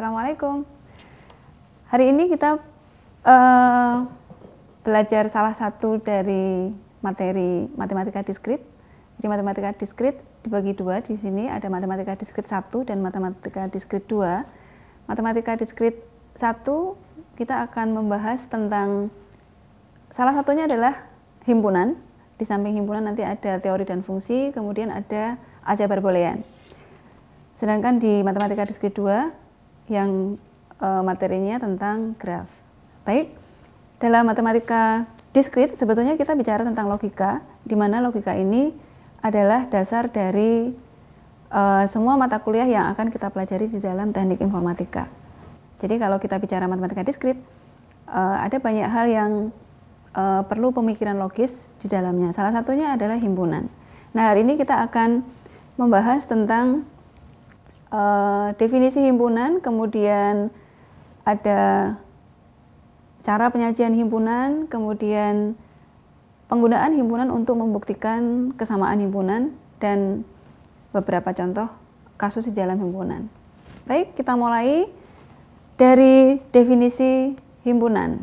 Assalamualaikum. Hari ini kita uh, belajar salah satu dari materi matematika diskrit. Jadi matematika diskrit dibagi dua di sini ada matematika diskrit satu dan matematika diskrit dua. Matematika diskrit satu kita akan membahas tentang salah satunya adalah himpunan. Di samping himpunan nanti ada teori dan fungsi, kemudian ada aljabar boolean. Sedangkan di matematika diskrit 2 yang uh, materinya tentang graf. Baik, dalam matematika diskrit sebetulnya kita bicara tentang logika, di mana logika ini adalah dasar dari uh, semua mata kuliah yang akan kita pelajari di dalam teknik informatika. Jadi kalau kita bicara matematika diskrit, uh, eh, ada banyak hal yang uh, perlu pemikiran logis di dalamnya. Salah satunya adalah himpunan. Nah hari ini kita akan membahas tentang Eh, definisi himpunan, kemudian ada cara penyajian himpunan, kemudian penggunaan himpunan untuk membuktikan kesamaan himpunan dan beberapa contoh kasus di dalam himpunan. Baik, kita mulai dari definisi himpunan.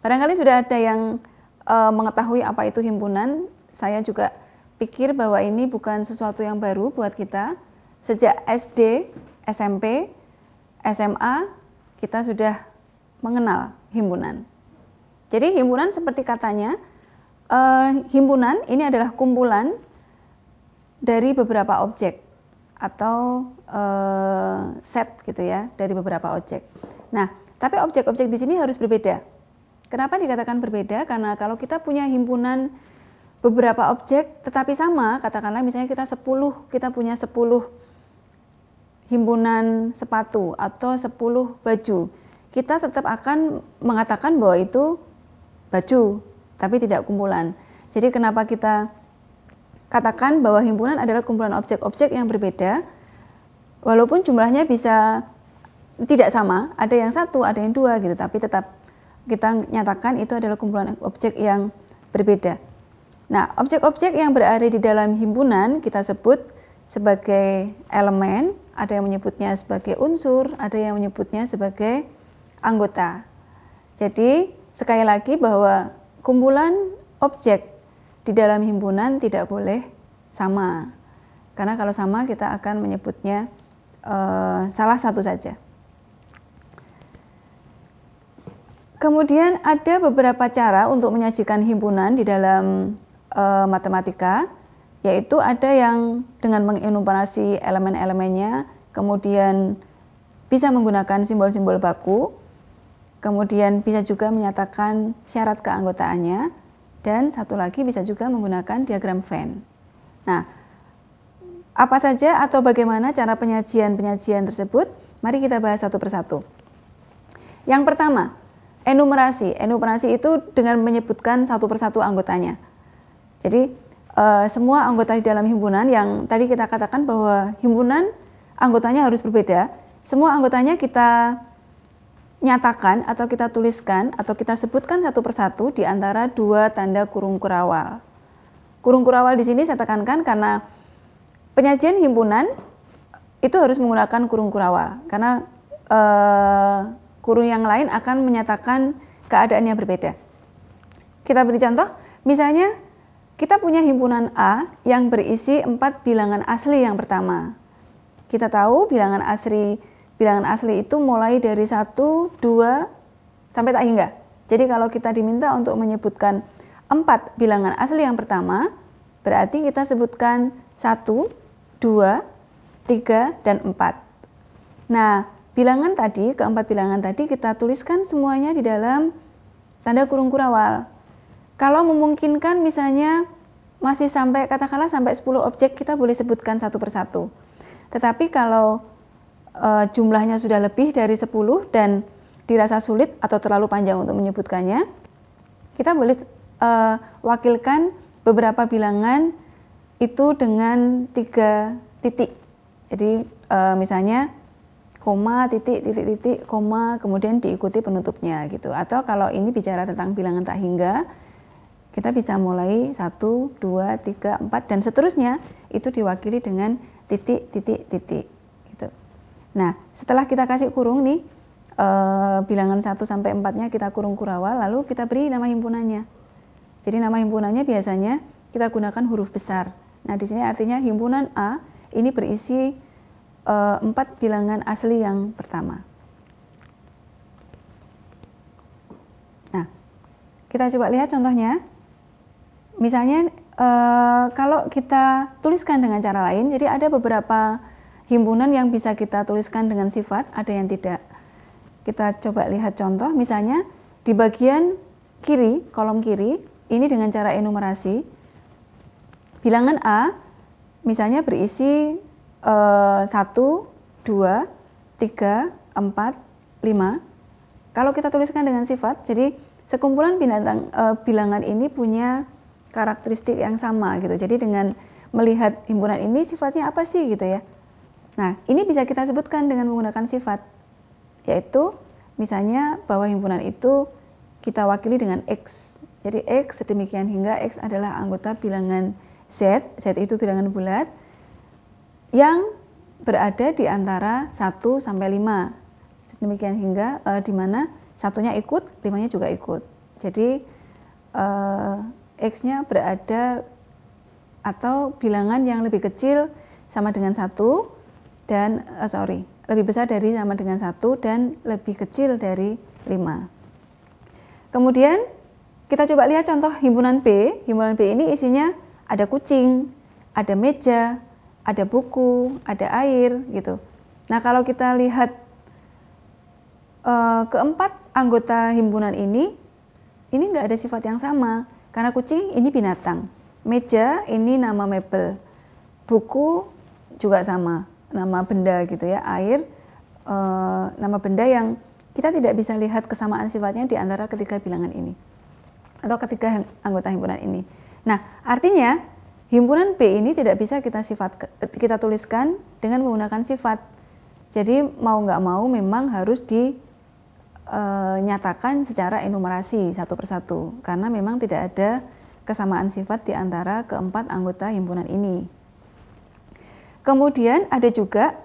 Barangkali sudah ada yang e, mengetahui apa itu himpunan. Saya juga pikir bahwa ini bukan sesuatu yang baru buat kita. Sejak SD, SMP, SMA, kita sudah mengenal himpunan. Jadi himpunan seperti katanya, uh, himpunan ini adalah kumpulan dari beberapa objek atau uh, set gitu ya, dari beberapa objek. Nah, tapi objek-objek di sini harus berbeda. Kenapa dikatakan berbeda? Karena kalau kita punya himpunan beberapa objek tetapi sama, katakanlah misalnya kita 10, kita punya 10 himpunan sepatu atau 10 baju. Kita tetap akan mengatakan bahwa itu baju, tapi tidak kumpulan. Jadi kenapa kita katakan bahwa himpunan adalah kumpulan objek-objek yang berbeda, walaupun jumlahnya bisa tidak sama, ada yang satu, ada yang dua gitu, tapi tetap kita nyatakan itu adalah kumpulan objek yang berbeda. Nah, objek-objek yang berada di dalam himpunan kita sebut sebagai elemen, ada yang menyebutnya sebagai unsur, ada yang menyebutnya sebagai anggota. Jadi, sekali lagi bahwa kumpulan objek di dalam himpunan tidak boleh sama. Karena kalau sama kita akan menyebutnya e, salah satu saja. Kemudian ada beberapa cara untuk menyajikan himpunan di dalam e, matematika, yaitu ada yang dengan mengenumerasi elemen-elemennya, kemudian bisa menggunakan simbol-simbol baku, kemudian bisa juga menyatakan syarat keanggotaannya, dan satu lagi bisa juga menggunakan diagram Venn. Nah, apa saja atau bagaimana cara penyajian-penyajian tersebut? Mari kita bahas satu persatu. Yang pertama, enumerasi. Enumerasi itu dengan menyebutkan satu persatu anggotanya. Jadi uh, semua anggota di dalam himpunan yang tadi kita katakan bahwa himpunan anggotanya harus berbeda, semua anggotanya kita nyatakan atau kita tuliskan atau kita sebutkan satu persatu di antara dua tanda kurung kurawal. Kurung kurawal di sini saya tekankan karena penyajian himpunan itu harus menggunakan kurung kurawal karena eh, kurung yang lain akan menyatakan keadaannya berbeda. Kita beri contoh, misalnya kita punya himpunan A yang berisi empat bilangan asli yang pertama. Kita tahu bilangan asli bilangan asli itu mulai dari 1, 2, sampai tak hingga. Jadi kalau kita diminta untuk menyebutkan empat bilangan asli yang pertama, berarti kita sebutkan 1, 2, 3, dan 4. Nah, bilangan tadi, keempat bilangan tadi kita tuliskan semuanya di dalam tanda kurung kurawal. Kalau memungkinkan misalnya masih sampai katakanlah sampai 10 objek kita boleh sebutkan satu persatu. Tetapi kalau e, jumlahnya sudah lebih dari 10 dan dirasa sulit atau terlalu panjang untuk menyebutkannya, kita boleh e, wakilkan beberapa bilangan itu dengan tiga titik. Jadi e, misalnya koma titik titik titik koma kemudian diikuti penutupnya gitu. Atau kalau ini bicara tentang bilangan tak hingga kita bisa mulai satu, dua, tiga, empat dan seterusnya itu diwakili dengan titik, titik, titik. Gitu. Nah, setelah kita kasih kurung nih, e, bilangan satu sampai empatnya kita kurung kurawal, lalu kita beri nama himpunannya. Jadi nama himpunannya biasanya kita gunakan huruf besar. Nah, di sini artinya himpunan A ini berisi e, eh, 4 bilangan asli yang pertama. Nah, kita coba lihat contohnya misalnya uh, kalau kita tuliskan dengan cara lain, jadi ada beberapa himpunan yang bisa kita tuliskan dengan sifat, ada yang tidak. Kita coba lihat contoh, misalnya di bagian kiri, kolom kiri, ini dengan cara enumerasi. Bilangan A misalnya berisi eh, satu, 1, 2, 3, 4, 5. Kalau kita tuliskan dengan sifat, jadi sekumpulan binatang eh, bilangan ini punya karakteristik yang sama gitu. Jadi dengan melihat himpunan ini sifatnya apa sih gitu ya. Nah, ini bisa kita sebutkan dengan menggunakan sifat yaitu misalnya bahwa himpunan itu kita wakili dengan X. Jadi X sedemikian hingga X adalah anggota bilangan Z, Z itu bilangan bulat yang berada di antara 1 sampai 5. sedemikian hingga e, di mana satunya ikut, limanya juga ikut. Jadi e, X-nya berada atau bilangan yang lebih kecil sama dengan satu dan uh, sorry lebih besar dari sama dengan satu dan lebih kecil dari 5. Kemudian kita coba lihat contoh himpunan B. Himpunan B ini isinya ada kucing, ada meja, ada buku, ada air gitu. Nah kalau kita lihat uh, keempat anggota himpunan ini, ini nggak ada sifat yang sama. Karena kucing ini binatang. Meja ini nama mebel. Buku juga sama, nama benda gitu ya. Air e, nama benda yang kita tidak bisa lihat kesamaan sifatnya di antara ketiga bilangan ini atau ketiga anggota himpunan ini. Nah, artinya himpunan B ini tidak bisa kita sifat kita tuliskan dengan menggunakan sifat. Jadi mau nggak mau memang harus di e, nyatakan secara enumerasi satu persatu karena memang tidak ada kesamaan sifat di antara keempat anggota himpunan ini. Kemudian ada juga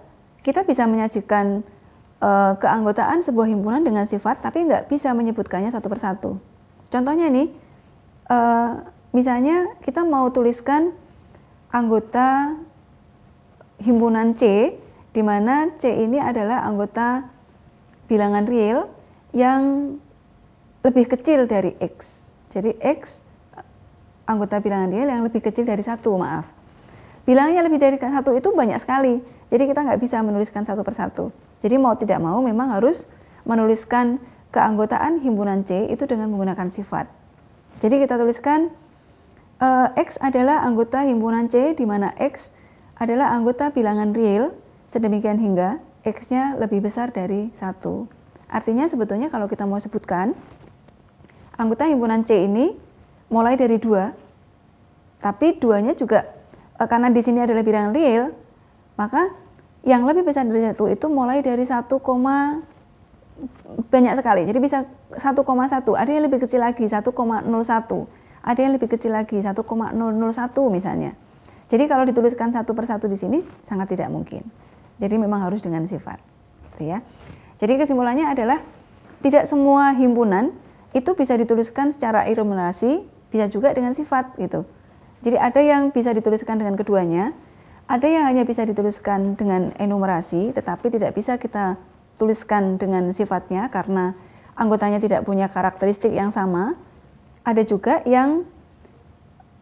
kita bisa menyajikan e, keanggotaan sebuah himpunan dengan sifat tapi nggak bisa menyebutkannya satu persatu. Contohnya nih, e, misalnya kita mau tuliskan anggota himpunan C, di mana C ini adalah anggota bilangan real yang lebih kecil dari X. Jadi X anggota bilangan dia yang lebih kecil dari satu, maaf. bilangnya lebih dari satu itu banyak sekali. Jadi kita nggak bisa menuliskan satu persatu. Jadi mau tidak mau memang harus menuliskan keanggotaan himpunan C itu dengan menggunakan sifat. Jadi kita tuliskan uh, X adalah anggota himpunan C di mana X adalah anggota bilangan real sedemikian hingga X-nya lebih besar dari satu. Artinya sebetulnya kalau kita mau sebutkan, anggota himpunan C ini mulai dari dua, tapi duanya juga eh, karena di sini adalah bidang real, maka yang lebih besar dari satu itu mulai dari 1, banyak sekali. Jadi bisa 1,1, ada yang lebih kecil lagi 1,01, ada yang lebih kecil lagi 1,001 misalnya. Jadi kalau dituliskan satu persatu di sini sangat tidak mungkin. Jadi memang harus dengan sifat, gitu ya. Jadi kesimpulannya adalah tidak semua himpunan itu bisa dituliskan secara iluminasi, bisa juga dengan sifat gitu. Jadi ada yang bisa dituliskan dengan keduanya, ada yang hanya bisa dituliskan dengan enumerasi, tetapi tidak bisa kita tuliskan dengan sifatnya karena anggotanya tidak punya karakteristik yang sama. Ada juga yang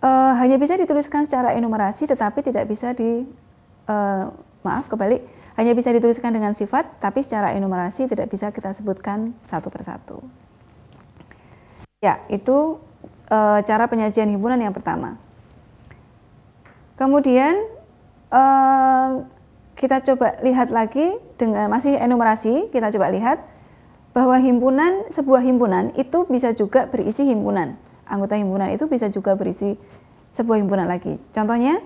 e, hanya bisa dituliskan secara enumerasi, tetapi tidak bisa di e, maaf kebalik hanya bisa dituliskan dengan sifat, tapi secara enumerasi tidak bisa kita sebutkan satu persatu. Ya, itu e, cara penyajian himpunan yang pertama. Kemudian e, kita coba lihat lagi dengan masih enumerasi, kita coba lihat bahwa himpunan sebuah himpunan itu bisa juga berisi himpunan. Anggota himpunan itu bisa juga berisi sebuah himpunan lagi. Contohnya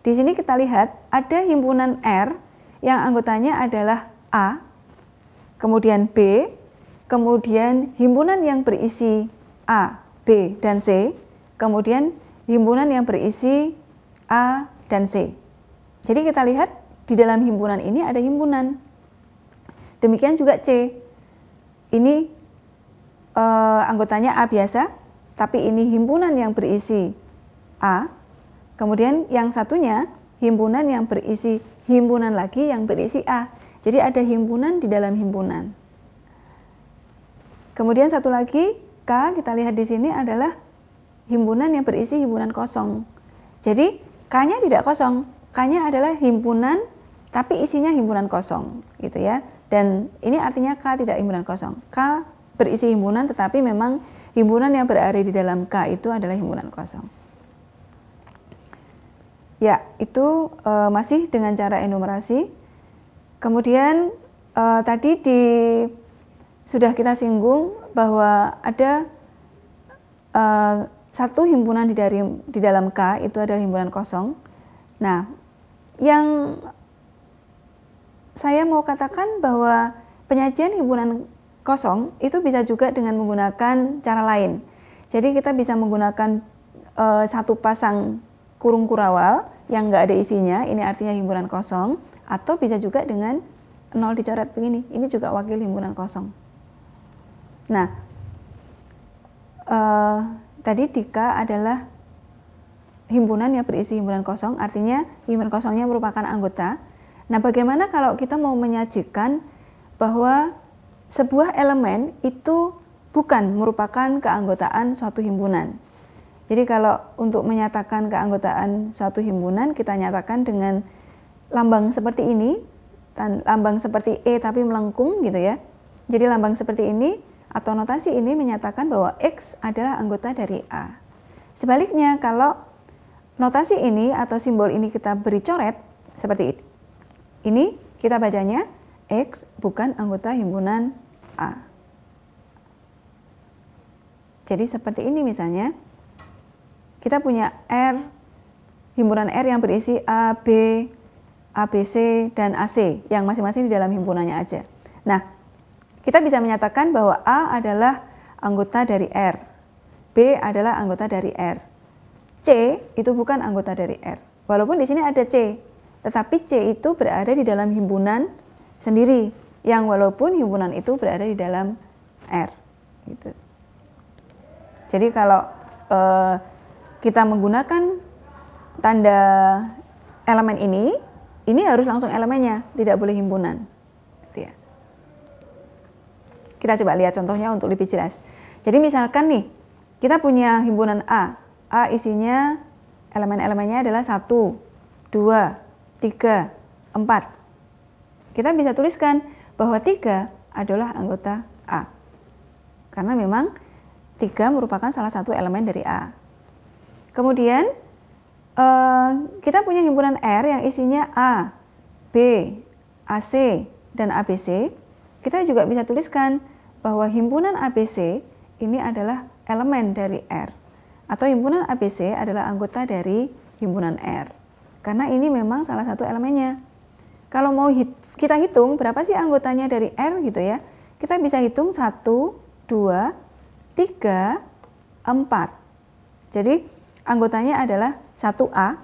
di sini kita lihat ada himpunan R yang anggotanya adalah A, kemudian B, kemudian himpunan yang berisi A, B, dan C, kemudian himpunan yang berisi A dan C. Jadi kita lihat di dalam himpunan ini ada himpunan. Demikian juga C. Ini eh, anggotanya A biasa, tapi ini himpunan yang berisi A. Kemudian yang satunya himpunan yang berisi himpunan lagi yang berisi A. Jadi ada himpunan di dalam himpunan. Kemudian satu lagi K kita lihat di sini adalah himpunan yang berisi himpunan kosong. Jadi K-nya tidak kosong, K-nya adalah himpunan tapi isinya himpunan kosong, gitu ya. Dan ini artinya K tidak himpunan kosong. K berisi himpunan tetapi memang himpunan yang berada di dalam K itu adalah himpunan kosong. Ya, itu uh, masih dengan cara enumerasi. Kemudian uh, tadi di sudah kita singgung bahwa ada uh, satu himpunan di dari di dalam K itu adalah himpunan kosong. Nah, yang saya mau katakan bahwa penyajian himpunan kosong itu bisa juga dengan menggunakan cara lain. Jadi kita bisa menggunakan uh, satu pasang kurung kurawal yang nggak ada isinya, ini artinya himpunan kosong, atau bisa juga dengan nol dicoret begini, ini juga wakil himpunan kosong. Nah, eh, tadi dika adalah himpunan yang berisi himpunan kosong, artinya himpunan kosongnya merupakan anggota. Nah, bagaimana kalau kita mau menyajikan bahwa sebuah elemen itu bukan merupakan keanggotaan suatu himpunan? Jadi kalau untuk menyatakan keanggotaan suatu himpunan kita nyatakan dengan lambang seperti ini, lambang seperti E tapi melengkung gitu ya. Jadi lambang seperti ini atau notasi ini menyatakan bahwa X adalah anggota dari A. Sebaliknya kalau notasi ini atau simbol ini kita beri coret seperti ini. Ini kita bacanya X bukan anggota himpunan A. Jadi seperti ini misalnya kita punya R, himpunan R yang berisi A, B, a b c dan AC, yang masing-masing di dalam himpunannya aja. Nah, kita bisa menyatakan bahwa A adalah anggota dari R, B adalah anggota dari R, C itu bukan anggota dari R. Walaupun di sini ada C, tetapi C itu berada di dalam himpunan sendiri, yang walaupun himpunan itu berada di dalam R. Gitu. Jadi kalau eh, kita menggunakan tanda elemen ini, ini harus langsung elemennya, tidak boleh himpunan. Gitu ya. Kita coba lihat contohnya untuk lebih jelas. Jadi misalkan nih, kita punya himpunan A. A isinya elemen-elemennya adalah 1, 2, 3, 4. Kita bisa tuliskan bahwa 3 adalah anggota A. Karena memang 3 merupakan salah satu elemen dari A. Kemudian uh, kita punya himpunan R yang isinya A, B, AC, dan ABC. Kita juga bisa tuliskan bahwa himpunan ABC ini adalah elemen dari R atau himpunan ABC adalah anggota dari himpunan R. Karena ini memang salah satu elemennya. Kalau mau hit, kita hitung berapa sih anggotanya dari R gitu ya. Kita bisa hitung 1, 2, 3, 4. Jadi Anggotanya adalah 1A,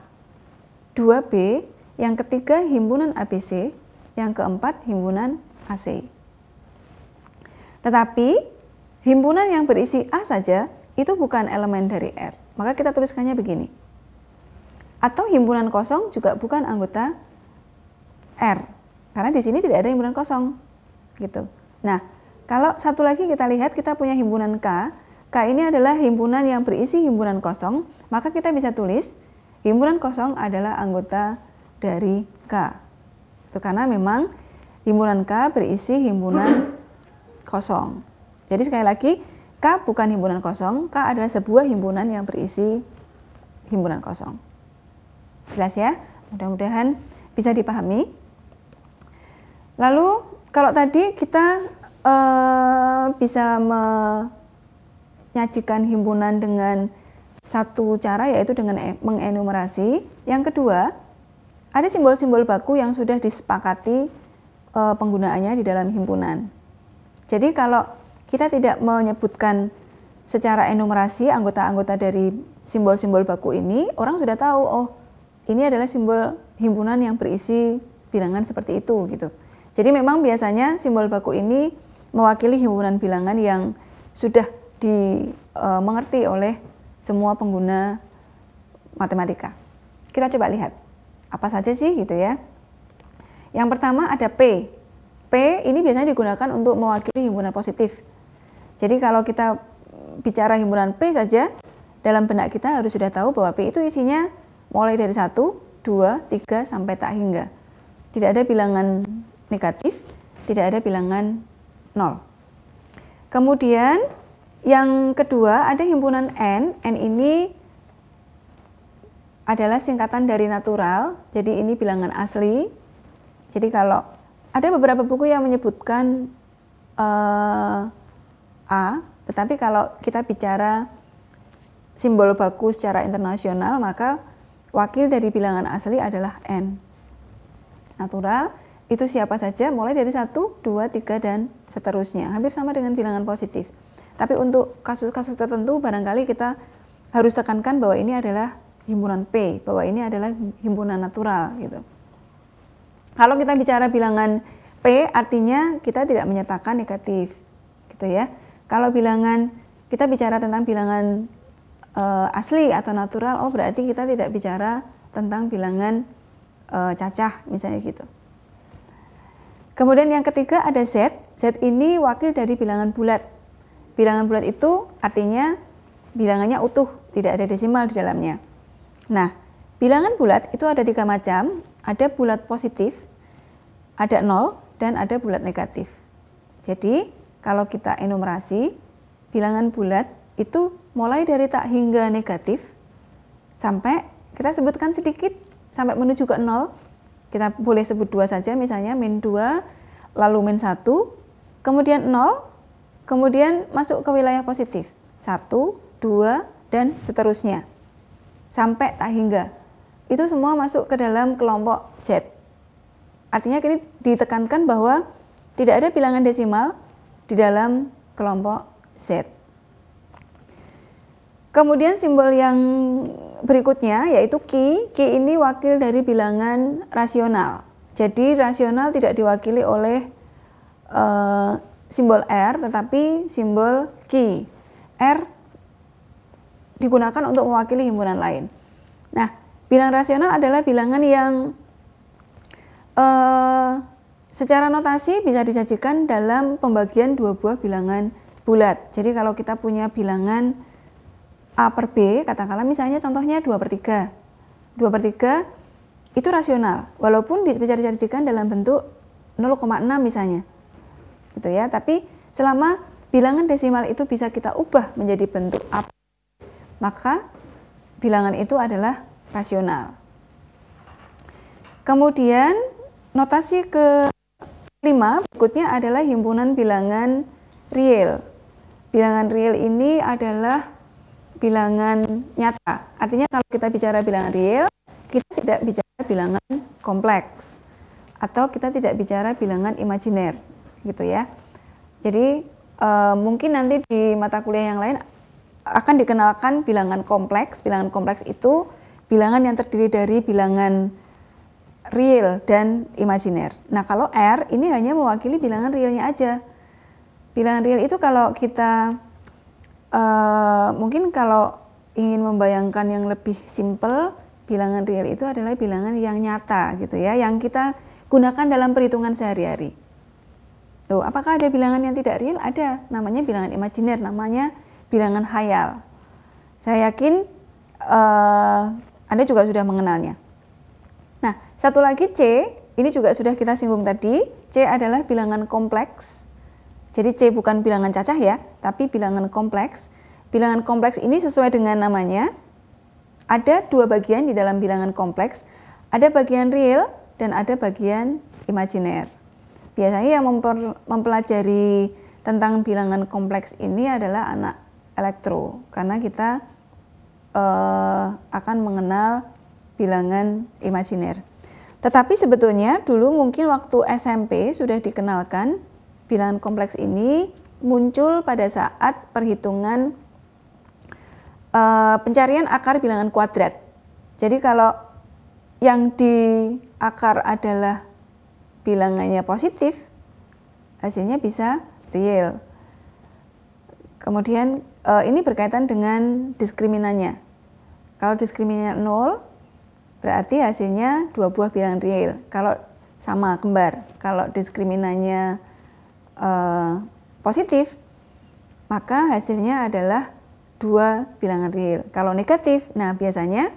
2B, yang ketiga himpunan ABC, yang keempat himpunan AC. Tetapi himpunan yang berisi A saja itu bukan elemen dari R. Maka kita tuliskannya begini. Atau himpunan kosong juga bukan anggota R. Karena di sini tidak ada himpunan kosong. Gitu. Nah, kalau satu lagi kita lihat kita punya himpunan K. K ini adalah himpunan yang berisi himpunan kosong maka kita bisa tulis himpunan kosong adalah anggota dari K. Itu karena memang himpunan K berisi himpunan kosong. Jadi sekali lagi, K bukan himpunan kosong, K adalah sebuah himpunan yang berisi himpunan kosong. Jelas ya? Mudah-mudahan bisa dipahami. Lalu kalau tadi kita uh, bisa menyajikan himpunan dengan satu cara yaitu dengan e- mengenumerasi. Yang kedua, ada simbol-simbol baku yang sudah disepakati e, penggunaannya di dalam himpunan. Jadi kalau kita tidak menyebutkan secara enumerasi anggota-anggota dari simbol-simbol baku ini, orang sudah tahu oh ini adalah simbol himpunan yang berisi bilangan seperti itu gitu. Jadi memang biasanya simbol baku ini mewakili himpunan bilangan yang sudah dimengerti e, oleh semua pengguna matematika. Kita coba lihat apa saja sih gitu ya. Yang pertama ada P. P ini biasanya digunakan untuk mewakili himpunan positif. Jadi kalau kita bicara himpunan P saja, dalam benak kita harus sudah tahu bahwa P itu isinya mulai dari 1, 2, 3 sampai tak hingga. Tidak ada bilangan negatif, tidak ada bilangan nol Kemudian yang kedua ada himpunan N. N ini adalah singkatan dari natural, jadi ini bilangan asli. Jadi kalau ada beberapa buku yang menyebutkan uh, A, tetapi kalau kita bicara simbol baku secara internasional, maka wakil dari bilangan asli adalah N. Natural itu siapa saja mulai dari 1, 2, 3, dan seterusnya. Hampir sama dengan bilangan positif. Tapi untuk kasus-kasus tertentu barangkali kita harus tekankan bahwa ini adalah himpunan P, bahwa ini adalah himpunan natural gitu. Kalau kita bicara bilangan P artinya kita tidak menyertakan negatif gitu ya. Kalau bilangan kita bicara tentang bilangan e, asli atau natural, oh berarti kita tidak bicara tentang bilangan e, cacah misalnya gitu. Kemudian yang ketiga ada Z. Z ini wakil dari bilangan bulat. Bilangan bulat itu artinya bilangannya utuh, tidak ada desimal di dalamnya. Nah, bilangan bulat itu ada tiga macam, ada bulat positif, ada nol, dan ada bulat negatif. Jadi, kalau kita enumerasi, bilangan bulat itu mulai dari tak hingga negatif, sampai kita sebutkan sedikit, sampai menuju ke nol, kita boleh sebut dua saja misalnya min 2, lalu min 1, kemudian 0, kemudian masuk ke wilayah positif. Satu, dua, dan seterusnya. Sampai tak hingga. Itu semua masuk ke dalam kelompok Z. Artinya ini ditekankan bahwa tidak ada bilangan desimal di dalam kelompok Z. Kemudian simbol yang berikutnya yaitu Ki. Ki ini wakil dari bilangan rasional. Jadi rasional tidak diwakili oleh uh, simbol R tetapi simbol Ki. R digunakan untuk mewakili himpunan lain. Nah, bilangan rasional adalah bilangan yang uh, secara notasi bisa disajikan dalam pembagian dua buah bilangan bulat. Jadi kalau kita punya bilangan A per B, katakanlah misalnya contohnya 2 per 3. 2 per 3 itu rasional, walaupun bisa disajikan dalam bentuk 0,6 misalnya gitu ya. Tapi selama bilangan desimal itu bisa kita ubah menjadi bentuk apa, maka bilangan itu adalah rasional. Kemudian notasi ke lima berikutnya adalah himpunan bilangan real. Bilangan real ini adalah bilangan nyata. Artinya kalau kita bicara bilangan real, kita tidak bicara bilangan kompleks atau kita tidak bicara bilangan imajiner gitu ya. Jadi e, mungkin nanti di mata kuliah yang lain akan dikenalkan bilangan kompleks. Bilangan kompleks itu bilangan yang terdiri dari bilangan real dan imajiner. Nah, kalau R ini hanya mewakili bilangan realnya aja. Bilangan real itu kalau kita e, mungkin kalau ingin membayangkan yang lebih simple, bilangan real itu adalah bilangan yang nyata gitu ya, yang kita gunakan dalam perhitungan sehari-hari. Tuh, apakah ada bilangan yang tidak real? Ada, namanya bilangan imajiner, namanya bilangan hayal. Saya yakin uh, Anda juga sudah mengenalnya. Nah, satu lagi C, ini juga sudah kita singgung tadi. C adalah bilangan kompleks. Jadi C bukan bilangan cacah ya, tapi bilangan kompleks. Bilangan kompleks ini sesuai dengan namanya. Ada dua bagian di dalam bilangan kompleks. Ada bagian real dan ada bagian imajiner biasanya yang memper, mempelajari tentang bilangan kompleks ini adalah anak elektro karena kita uh, akan mengenal bilangan imajiner. Tetapi sebetulnya dulu mungkin waktu SMP sudah dikenalkan bilangan kompleks ini muncul pada saat perhitungan uh, pencarian akar bilangan kuadrat. Jadi kalau yang di akar adalah bilangannya positif, hasilnya bisa real. Kemudian eh, ini berkaitan dengan diskriminannya. Kalau diskriminannya nol berarti hasilnya dua buah bilangan real. Kalau sama kembar, kalau diskriminannya eh, positif, maka hasilnya adalah dua bilangan real. Kalau negatif, nah biasanya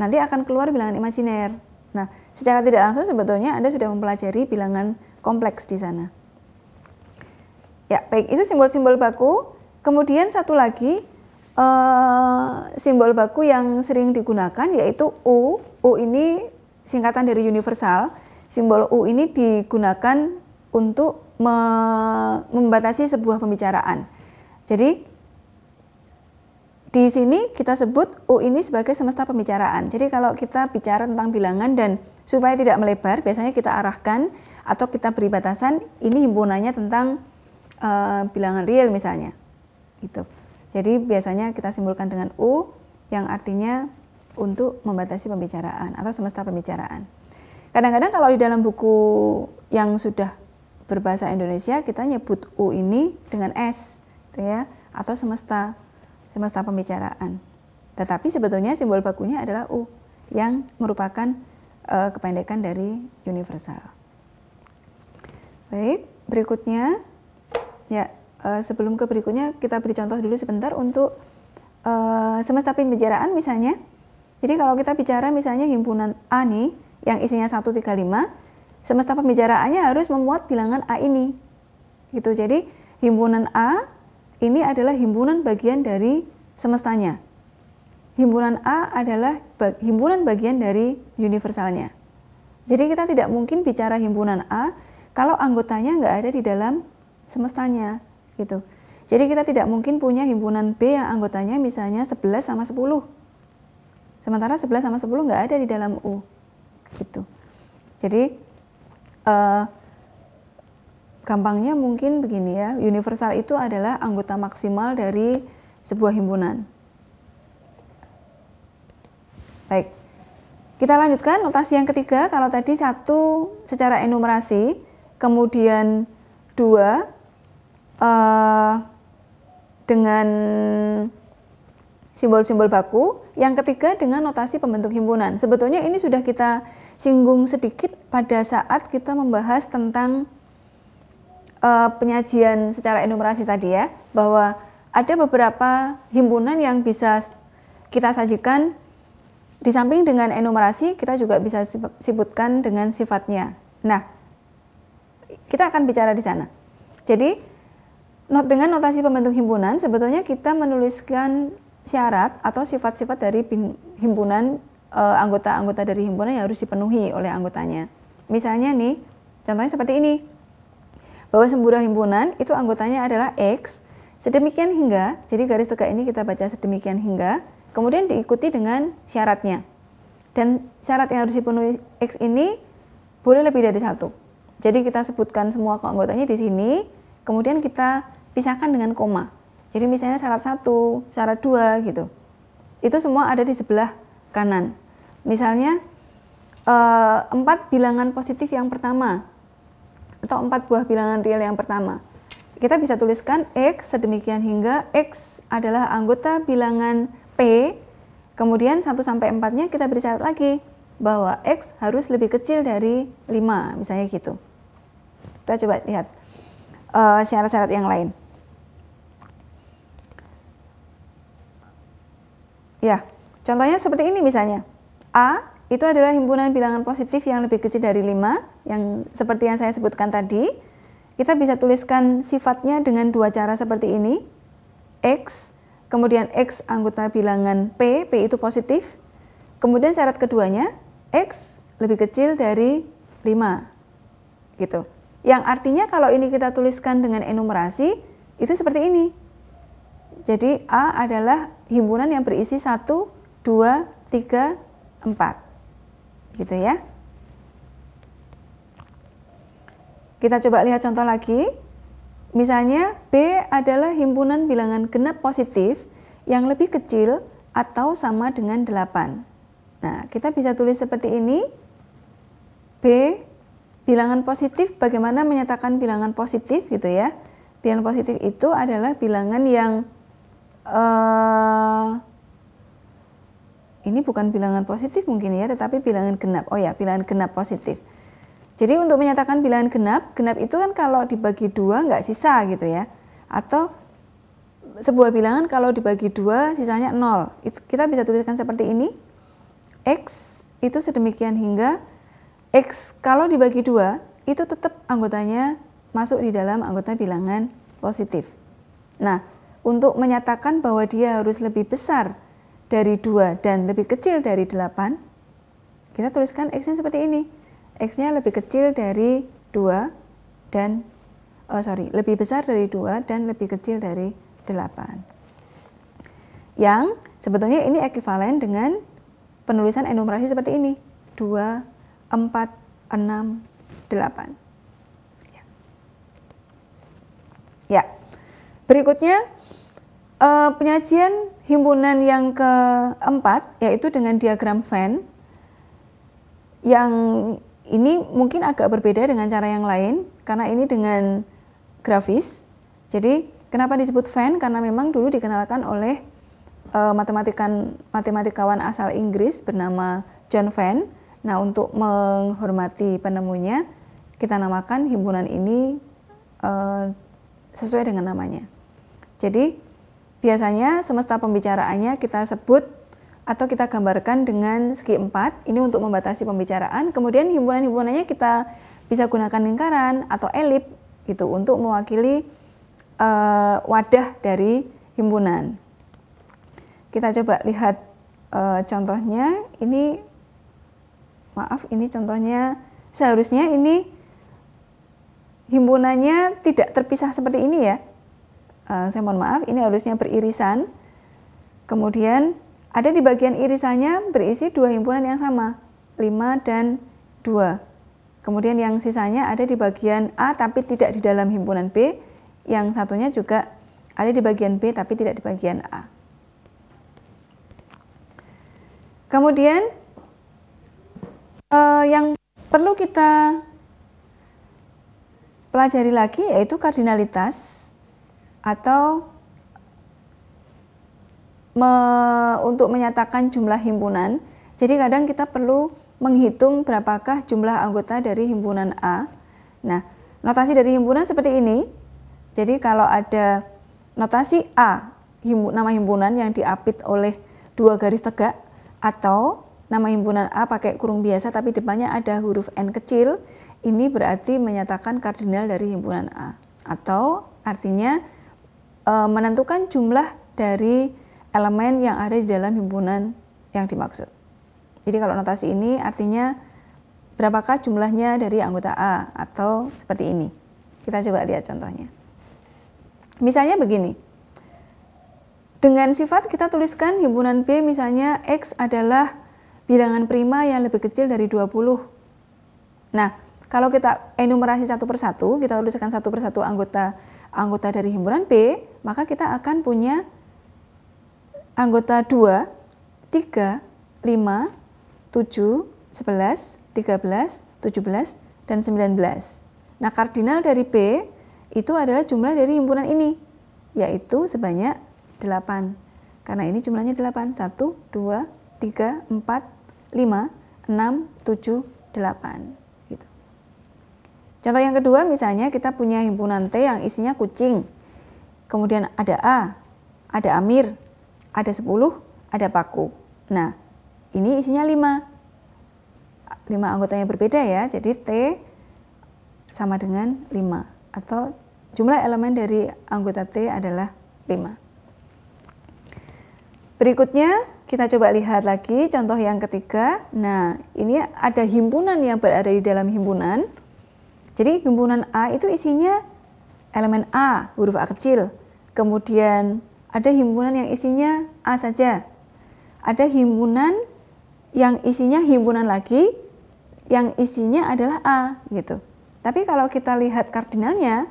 nanti akan keluar bilangan imajiner. Nah, secara tidak langsung sebetulnya Anda sudah mempelajari bilangan kompleks di sana. Ya, baik itu simbol-simbol baku. Kemudian satu lagi eh, simbol baku yang sering digunakan yaitu U. U ini singkatan dari universal. Simbol U ini digunakan untuk me membatasi sebuah pembicaraan. Jadi di sini kita sebut U ini sebagai semesta pembicaraan. Jadi kalau kita bicara tentang bilangan dan supaya tidak melebar biasanya kita arahkan atau kita beri batasan ini himpunannya tentang uh, bilangan real misalnya gitu jadi biasanya kita simpulkan dengan U yang artinya untuk membatasi pembicaraan atau semesta pembicaraan kadang-kadang kalau di dalam buku yang sudah berbahasa Indonesia kita nyebut U ini dengan S gitu ya atau semesta semesta pembicaraan tetapi sebetulnya simbol bakunya adalah U yang merupakan uh, kependekan dari universal. Baik, berikutnya ya uh, sebelum ke berikutnya kita beri contoh dulu sebentar untuk uh, semesta pembicaraan misalnya. Jadi kalau kita bicara misalnya himpunan A nih yang isinya 135, semesta pembicaraannya harus memuat bilangan A ini. Gitu. Jadi himpunan A ini adalah himpunan bagian dari semestanya himpunan A adalah bag, himpunan bagian dari universalnya. Jadi kita tidak mungkin bicara himpunan A kalau anggotanya nggak ada di dalam semestanya, gitu. Jadi kita tidak mungkin punya himpunan B yang anggotanya misalnya 11 sama 10. Sementara 11 sama 10 nggak ada di dalam U, gitu. Jadi uh, gampangnya mungkin begini ya, universal itu adalah anggota maksimal dari sebuah himpunan. Baik. Kita lanjutkan notasi yang ketiga. Kalau tadi satu secara enumerasi, kemudian dua eh, dengan simbol-simbol baku, yang ketiga dengan notasi pembentuk himpunan. Sebetulnya ini sudah kita singgung sedikit pada saat kita membahas tentang eh, penyajian secara enumerasi tadi ya, bahwa ada beberapa himpunan yang bisa kita sajikan di samping dengan enumerasi, kita juga bisa sebutkan dengan sifatnya. Nah, kita akan bicara di sana. Jadi, not dengan notasi pembentuk himpunan, sebetulnya kita menuliskan syarat atau sifat-sifat dari himpunan eh, anggota-anggota dari himpunan yang harus dipenuhi oleh anggotanya. Misalnya nih, contohnya seperti ini. Bahwa sebuah himpunan itu anggotanya adalah X, sedemikian hingga, jadi garis tegak ini kita baca sedemikian hingga, Kemudian diikuti dengan syaratnya. Dan syarat yang harus dipenuhi X ini boleh lebih dari satu. Jadi kita sebutkan semua keanggotanya di sini, kemudian kita pisahkan dengan koma. Jadi misalnya syarat satu, syarat dua gitu. Itu semua ada di sebelah kanan. Misalnya eh, empat bilangan positif yang pertama atau empat buah bilangan real yang pertama. Kita bisa tuliskan x sedemikian hingga x adalah anggota bilangan P, kemudian 1 sampai 4-nya kita beri syarat lagi bahwa X harus lebih kecil dari 5, misalnya gitu. Kita coba lihat eh, syarat-syarat uh, yang lain. Ya, contohnya seperti ini misalnya. A itu adalah himpunan bilangan positif yang lebih kecil dari 5, yang seperti yang saya sebutkan tadi. Kita bisa tuliskan sifatnya dengan dua cara seperti ini. X kemudian X anggota bilangan P, P itu positif. Kemudian syarat keduanya, X lebih kecil dari 5. Gitu. Yang artinya kalau ini kita tuliskan dengan enumerasi, itu seperti ini. Jadi A adalah himpunan yang berisi 1, 2, 3, 4. Gitu ya. Kita coba lihat contoh lagi. Misalnya, B adalah himpunan bilangan genap positif yang lebih kecil atau sama dengan 8. Nah, kita bisa tulis seperti ini. B, bilangan positif, bagaimana menyatakan bilangan positif gitu ya. Bilangan positif itu adalah bilangan yang, uh, ini bukan bilangan positif mungkin ya, tetapi bilangan genap. Oh ya, bilangan genap positif. Jadi untuk menyatakan bilangan genap, genap itu kan kalau dibagi dua nggak sisa gitu ya. Atau sebuah bilangan kalau dibagi dua sisanya nol. Kita bisa tuliskan seperti ini. X itu sedemikian hingga X kalau dibagi dua itu tetap anggotanya masuk di dalam anggota bilangan positif. Nah, untuk menyatakan bahwa dia harus lebih besar dari dua dan lebih kecil dari delapan, kita tuliskan X-nya seperti ini x-nya lebih kecil dari 2 dan oh sorry, lebih besar dari 2 dan lebih kecil dari 8. Yang sebetulnya ini ekuivalen dengan penulisan enumerasi seperti ini. 2, 4, 6, 8. Ya. ya. Berikutnya Uh, penyajian himpunan yang keempat yaitu dengan diagram Venn yang ini mungkin agak berbeda dengan cara yang lain karena ini dengan grafis. Jadi kenapa disebut fan? Karena memang dulu dikenalkan oleh uh, matematikan matematikawan asal Inggris bernama John Fan. Nah, untuk menghormati penemunya, kita namakan himpunan ini uh, sesuai dengan namanya. Jadi biasanya semesta pembicaraannya kita sebut atau kita gambarkan dengan segi empat ini untuk membatasi pembicaraan kemudian himpunan-himpunannya kita bisa gunakan lingkaran atau elip gitu untuk mewakili uh, wadah dari himpunan kita coba lihat uh, contohnya ini maaf ini contohnya seharusnya ini himpunannya tidak terpisah seperti ini ya uh, saya mohon maaf ini harusnya beririsan kemudian ada di bagian irisannya berisi dua himpunan yang sama, 5 dan 2. Kemudian yang sisanya ada di bagian A tapi tidak di dalam himpunan B, yang satunya juga ada di bagian B tapi tidak di bagian A. Kemudian eh, yang perlu kita pelajari lagi yaitu kardinalitas atau me, untuk menyatakan jumlah himpunan. Jadi kadang kita perlu menghitung berapakah jumlah anggota dari himpunan A. Nah, notasi dari himpunan seperti ini. Jadi kalau ada notasi A, nama himpunan yang diapit oleh dua garis tegak atau nama himpunan A pakai kurung biasa tapi depannya ada huruf N kecil, ini berarti menyatakan kardinal dari himpunan A atau artinya e, menentukan jumlah dari elemen yang ada di dalam himpunan yang dimaksud. Jadi kalau notasi ini artinya berapakah jumlahnya dari anggota A atau seperti ini. Kita coba lihat contohnya. Misalnya begini. Dengan sifat kita tuliskan himpunan B misalnya X adalah bilangan prima yang lebih kecil dari 20. Nah, kalau kita enumerasi satu persatu, kita tuliskan satu persatu anggota anggota dari himpunan B, maka kita akan punya anggota 2, 3, 5, 7, 11, 13, 17, dan 19. Nah, kardinal dari P itu adalah jumlah dari himpunan ini, yaitu sebanyak 8. Karena ini jumlahnya 8. 1, 2, 3, 4, 5, 6, 7, 8. Gitu. Contoh yang kedua misalnya kita punya himpunan T yang isinya kucing, kemudian ada A, ada Amir, ada 10, ada paku. Nah, ini isinya 5. 5 anggotanya berbeda ya, jadi T sama dengan 5 atau jumlah elemen dari anggota T adalah 5. Berikutnya kita coba lihat lagi contoh yang ketiga. Nah, ini ada himpunan yang berada di dalam himpunan. Jadi himpunan A itu isinya elemen A, huruf A kecil. Kemudian ada himpunan yang isinya A saja. Ada himpunan yang isinya himpunan lagi yang isinya adalah A gitu. Tapi kalau kita lihat kardinalnya,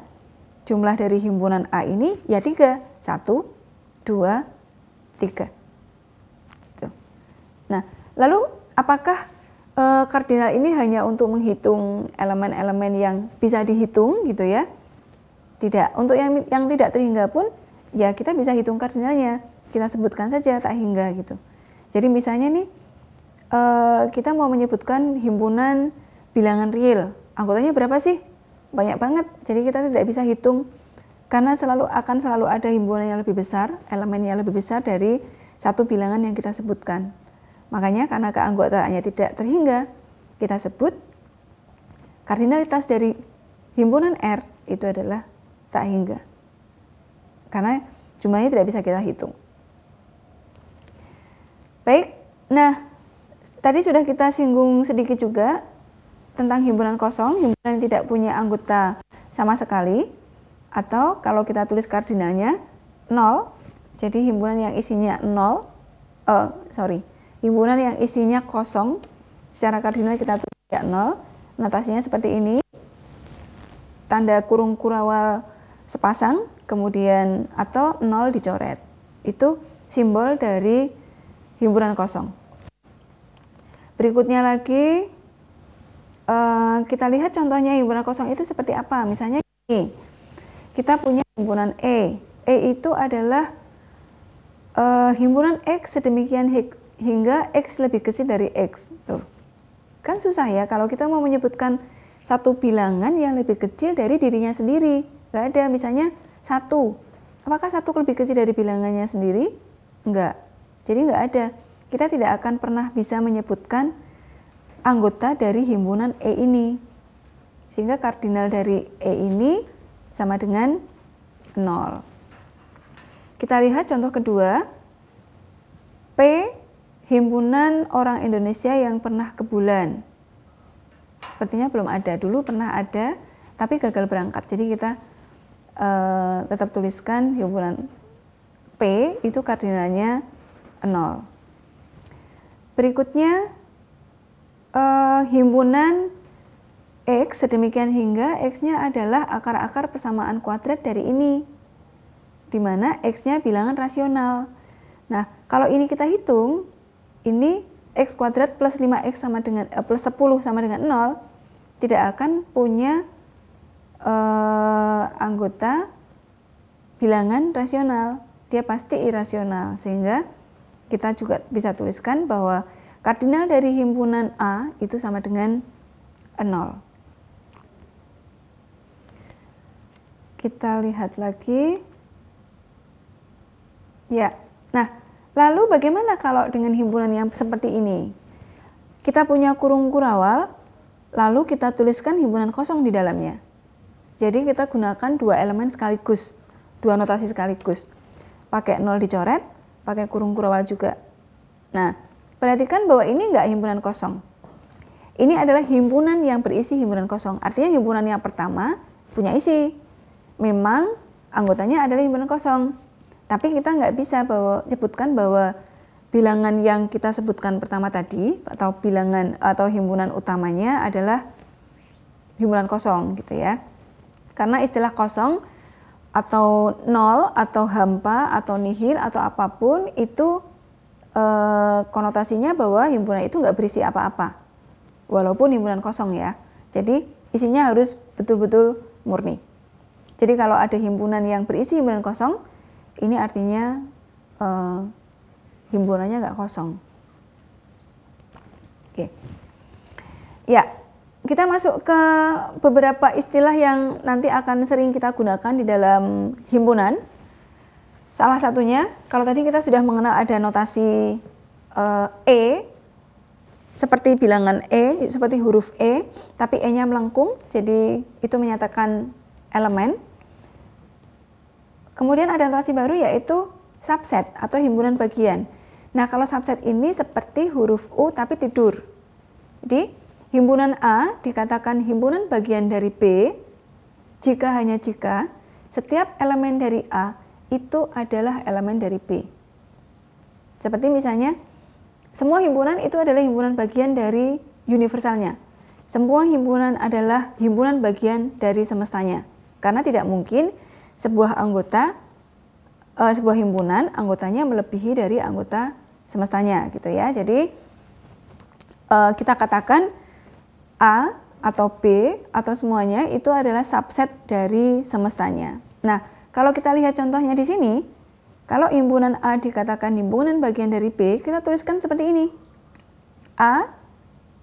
jumlah dari himpunan A ini ya tiga, satu, dua, tiga. Gitu. Nah, lalu apakah e, kardinal ini hanya untuk menghitung elemen-elemen yang bisa dihitung gitu ya? Tidak. Untuk yang yang tidak terhingga pun ya kita bisa hitung kardinalnya. Kita sebutkan saja tak hingga gitu. Jadi misalnya nih eh, kita mau menyebutkan himpunan bilangan real. Anggotanya berapa sih? Banyak banget. Jadi kita tidak bisa hitung karena selalu akan selalu ada himpunan yang lebih besar, elemen yang lebih besar dari satu bilangan yang kita sebutkan. Makanya karena keanggotaannya tidak terhingga, kita sebut kardinalitas dari himpunan R itu adalah tak hingga karena jumlahnya tidak bisa kita hitung. Baik, nah tadi sudah kita singgung sedikit juga tentang himpunan kosong, himpunan yang tidak punya anggota sama sekali, atau kalau kita tulis kardinalnya 0, jadi himpunan yang isinya 0, oh, eh, sorry, himpunan yang isinya kosong, secara kardinal kita tulis ya 0, notasinya seperti ini, tanda kurung kurawal sepasang, kemudian atau nol dicoret. Itu simbol dari himpunan kosong. Berikutnya lagi eh, kita lihat contohnya himpunan kosong itu seperti apa. Misalnya ini, kita punya himpunan E. E itu adalah eh, himpunan X sedemikian hingga X lebih kecil dari X. Tuh. kan susah ya kalau kita mau menyebutkan satu bilangan yang lebih kecil dari dirinya sendiri. Gak ada, misalnya satu, apakah satu lebih kecil dari bilangannya sendiri? Enggak. Jadi enggak ada. Kita tidak akan pernah bisa menyebutkan anggota dari himpunan E ini. Sehingga kardinal dari E ini sama dengan 0. Kita lihat contoh kedua. P himpunan orang Indonesia yang pernah ke bulan. Sepertinya belum ada. Dulu pernah ada, tapi gagal berangkat. Jadi kita Eh, tetap tuliskan himpunan P itu kardinalnya 0. Berikutnya eh, himpunan X sedemikian hingga X-nya adalah akar-akar persamaan kuadrat dari ini. Di mana X-nya bilangan rasional. Nah, kalau ini kita hitung, ini X kuadrat plus 5X sama dengan, eh, plus 10 sama dengan 0, tidak akan punya uh, anggota bilangan rasional, dia pasti irasional. Sehingga kita juga bisa tuliskan bahwa kardinal dari himpunan A itu sama dengan 0. Kita lihat lagi. Ya. Nah, lalu bagaimana kalau dengan himpunan yang seperti ini? Kita punya kurung kurawal, lalu kita tuliskan himpunan kosong di dalamnya. Jadi kita gunakan dua elemen sekaligus, dua notasi sekaligus. Pakai nol dicoret, pakai kurung kurawal juga. Nah, perhatikan bahwa ini enggak himpunan kosong. Ini adalah himpunan yang berisi himpunan kosong. Artinya himpunan yang pertama punya isi. Memang anggotanya adalah himpunan kosong. Tapi kita nggak bisa bawa sebutkan bahwa bilangan yang kita sebutkan pertama tadi atau bilangan atau himpunan utamanya adalah himpunan kosong gitu ya karena istilah kosong atau nol atau hampa atau nihil atau apapun itu e, konotasinya bahwa himpunan itu nggak berisi apa-apa walaupun himpunan kosong ya jadi isinya harus betul-betul murni jadi kalau ada himpunan yang berisi himpunan kosong ini artinya e, eh, himpunannya nggak kosong oke ya kita masuk ke beberapa istilah yang nanti akan sering kita gunakan di dalam himpunan. Salah satunya, kalau tadi kita sudah mengenal ada notasi uh, e seperti bilangan e, seperti huruf e, tapi e-nya melengkung, jadi itu menyatakan elemen. Kemudian ada notasi baru yaitu subset atau himpunan bagian. Nah, kalau subset ini seperti huruf u tapi tidur. Jadi Himpunan A dikatakan himpunan bagian dari B jika hanya jika setiap elemen dari A itu adalah elemen dari B. Seperti misalnya, semua himpunan itu adalah himpunan bagian dari universalnya. Semua himpunan adalah himpunan bagian dari semestanya. Karena tidak mungkin sebuah anggota eh, sebuah himpunan anggotanya melebihi dari anggota semestanya gitu ya. Jadi eh, kita katakan A atau B atau semuanya itu adalah subset dari semestanya. Nah, kalau kita lihat contohnya di sini, kalau himpunan A dikatakan himpunan bagian dari B, kita tuliskan seperti ini. A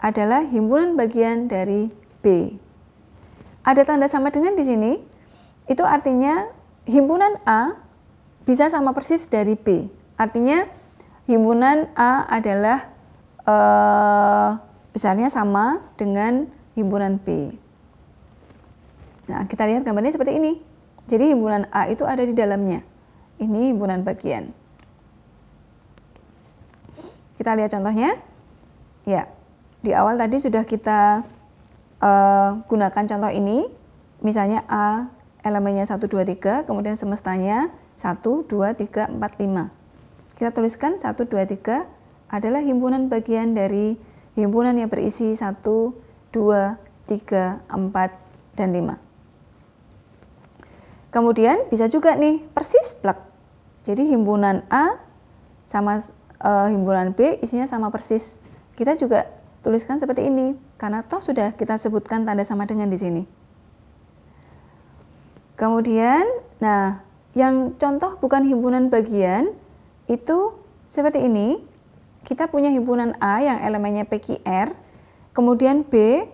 adalah himpunan bagian dari B. Ada tanda sama dengan di sini, itu artinya himpunan A bisa sama persis dari B. Artinya himpunan A adalah uh, besarnya sama dengan himpunan B. Nah, kita lihat gambarnya seperti ini. Jadi himpunan A itu ada di dalamnya. Ini himpunan bagian. Kita lihat contohnya. Ya, di awal tadi sudah kita uh, gunakan contoh ini. Misalnya A elemennya 1, 2, 3, kemudian semestanya 1, 2, 3, 4, 5. Kita tuliskan 1, 2, 3 adalah himpunan bagian dari himpunan yang berisi 1, 2, 3, 4, dan 5. Kemudian bisa juga nih persis plek. Jadi himpunan A sama e, himpunan B isinya sama persis. Kita juga tuliskan seperti ini karena toh sudah kita sebutkan tanda sama dengan di sini. Kemudian, nah yang contoh bukan himpunan bagian itu seperti ini kita punya himpunan A yang elemennya PQR, kemudian B,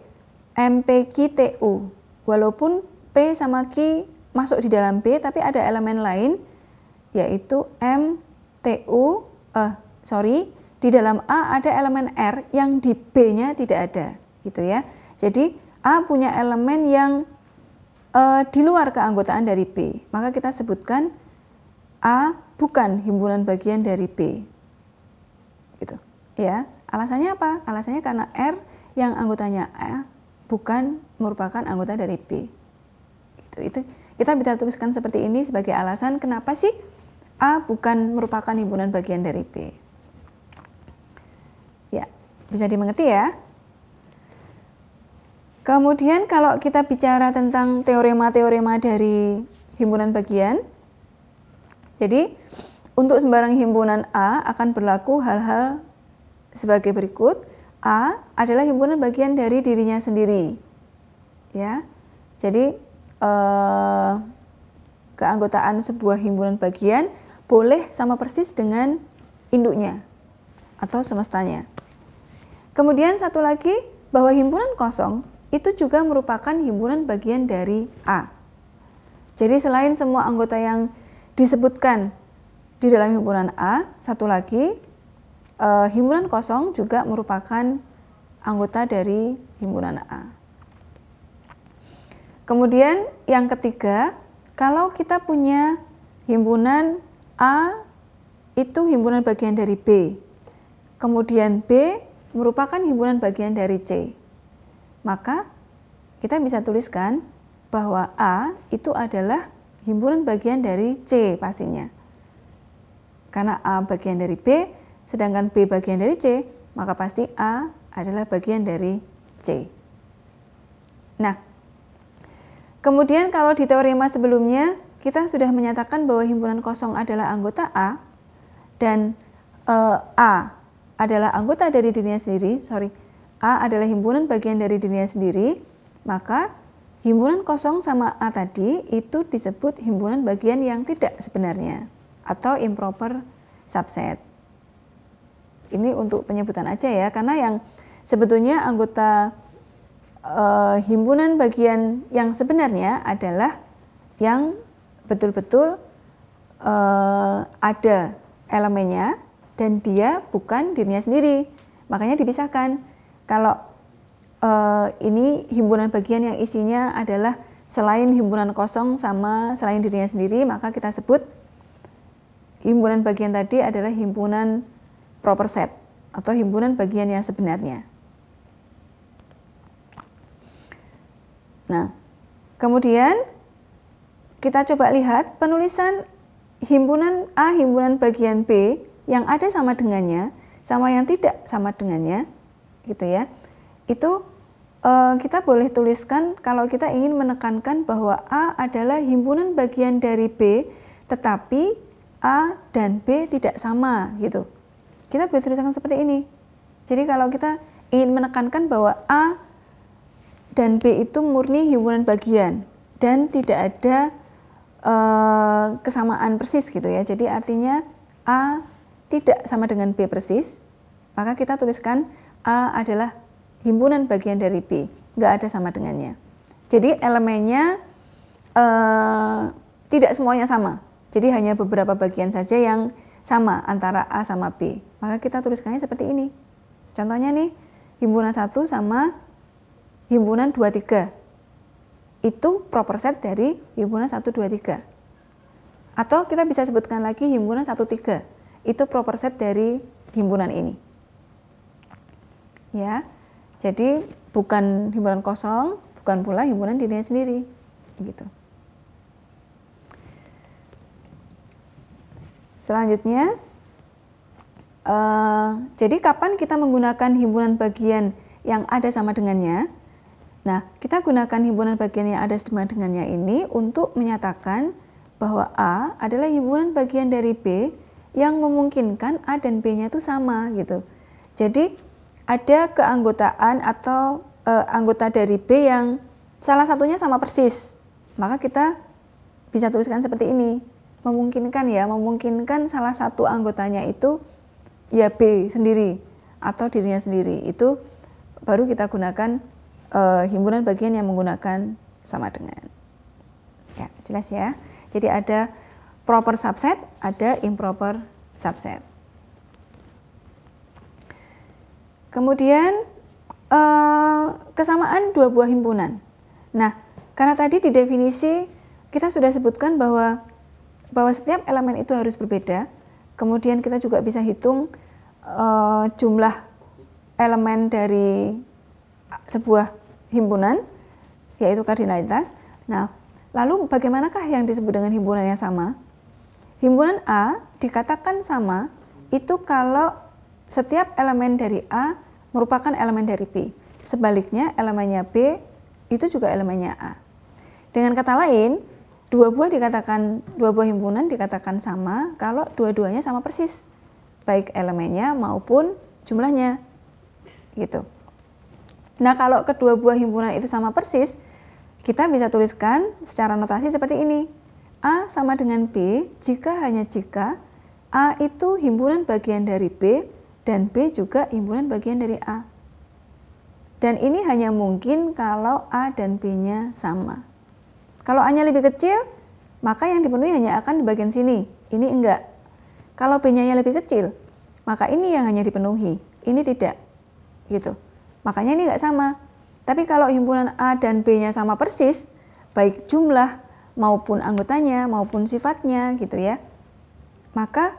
MPQTU. Walaupun P sama Q masuk di dalam B, tapi ada elemen lain, yaitu MTU, eh, sorry, di dalam A ada elemen R yang di B-nya tidak ada, gitu ya. Jadi A punya elemen yang eh, di luar keanggotaan dari B, maka kita sebutkan A bukan himpunan bagian dari B. Ya, alasannya apa? Alasannya karena R yang anggotanya A bukan merupakan anggota dari B. Itu, itu kita bisa tuliskan seperti ini sebagai alasan kenapa sih A bukan merupakan himpunan bagian dari B. Ya, bisa dimengerti ya? Kemudian kalau kita bicara tentang teorema-teorema dari himpunan bagian, jadi untuk sembarang himpunan A akan berlaku hal-hal sebagai berikut. A adalah himpunan bagian dari dirinya sendiri. Ya. Jadi eh, keanggotaan sebuah himpunan bagian boleh sama persis dengan induknya atau semestanya. Kemudian satu lagi bahwa himpunan kosong itu juga merupakan himpunan bagian dari A. Jadi selain semua anggota yang disebutkan di dalam himpunan A, satu lagi uh, himpunan kosong juga merupakan anggota dari himpunan A. Kemudian yang ketiga, kalau kita punya himpunan A itu himpunan bagian dari B. Kemudian B merupakan himpunan bagian dari C. Maka kita bisa tuliskan bahwa A itu adalah himpunan bagian dari C pastinya. Karena A bagian dari B, sedangkan B bagian dari C, maka pasti A adalah bagian dari C. Nah, kemudian kalau di teorema sebelumnya, kita sudah menyatakan bahwa himpunan kosong adalah anggota A, dan e, A adalah anggota dari dirinya sendiri, sorry, A adalah himpunan bagian dari dirinya sendiri, maka himpunan kosong sama A tadi itu disebut himpunan bagian yang tidak sebenarnya atau improper subset ini untuk penyebutan aja ya karena yang sebetulnya anggota uh, himpunan bagian yang sebenarnya adalah yang betul-betul uh, ada elemennya dan dia bukan dirinya sendiri makanya dipisahkan kalau uh, ini himpunan bagian yang isinya adalah selain himpunan kosong sama selain dirinya sendiri maka kita sebut himpunan bagian tadi adalah himpunan proper set atau himpunan bagian yang sebenarnya. Nah, kemudian kita coba lihat penulisan himpunan A, himpunan bagian B yang ada sama dengannya, sama yang tidak sama dengannya, gitu ya. Itu eh, kita boleh tuliskan kalau kita ingin menekankan bahwa A adalah himpunan bagian dari B, tetapi A dan B tidak sama, gitu kita boleh tuliskan seperti ini. Jadi kalau kita ingin menekankan bahwa A dan B itu murni himpunan bagian dan tidak ada e, kesamaan persis gitu ya. Jadi artinya A tidak sama dengan B persis, maka kita tuliskan A adalah himpunan bagian dari B, nggak ada sama dengannya. Jadi elemennya e, tidak semuanya sama. Jadi hanya beberapa bagian saja yang sama antara A sama B. Maka kita tuliskannya seperti ini. Contohnya nih, himpunan 1 sama himpunan 23. Itu proper set dari himpunan 123. Atau kita bisa sebutkan lagi himpunan 13. Itu proper set dari himpunan ini. Ya. Jadi bukan himpunan kosong, bukan pula himpunan dirinya sendiri. Gitu. Selanjutnya, uh, jadi kapan kita menggunakan himpunan bagian yang ada sama dengannya? Nah, kita gunakan himpunan bagian yang ada sama dengannya ini untuk menyatakan bahwa A adalah himpunan bagian dari B yang memungkinkan A dan B-nya itu sama gitu. Jadi ada keanggotaan atau uh, anggota dari B yang salah satunya sama persis. Maka kita bisa tuliskan seperti ini memungkinkan ya, memungkinkan salah satu anggotanya itu ya B sendiri atau dirinya sendiri. Itu baru kita gunakan e, himpunan bagian yang menggunakan sama dengan. Ya, jelas ya. Jadi ada proper subset, ada improper subset. Kemudian e, kesamaan dua buah himpunan. Nah, karena tadi di definisi kita sudah sebutkan bahwa bahwa setiap elemen itu harus berbeda. Kemudian kita juga bisa hitung uh, jumlah elemen dari sebuah himpunan, yaitu kardinalitas. Nah, lalu bagaimanakah yang disebut dengan himpunan yang sama? Himpunan A dikatakan sama itu kalau setiap elemen dari A merupakan elemen dari B. Sebaliknya, elemennya B itu juga elemennya A. Dengan kata lain, dua buah dikatakan dua buah himpunan dikatakan sama kalau dua-duanya sama persis baik elemennya maupun jumlahnya gitu. Nah kalau kedua buah himpunan itu sama persis kita bisa tuliskan secara notasi seperti ini a sama dengan b jika hanya jika a itu himpunan bagian dari b dan b juga himpunan bagian dari a dan ini hanya mungkin kalau a dan b-nya sama kalau A-nya lebih kecil, maka yang dipenuhi hanya akan di bagian sini. Ini enggak. Kalau B-nya lebih kecil, maka ini yang hanya dipenuhi. Ini tidak. Gitu. Makanya ini enggak sama. Tapi kalau himpunan A dan B-nya sama persis, baik jumlah maupun anggotanya maupun sifatnya gitu ya. Maka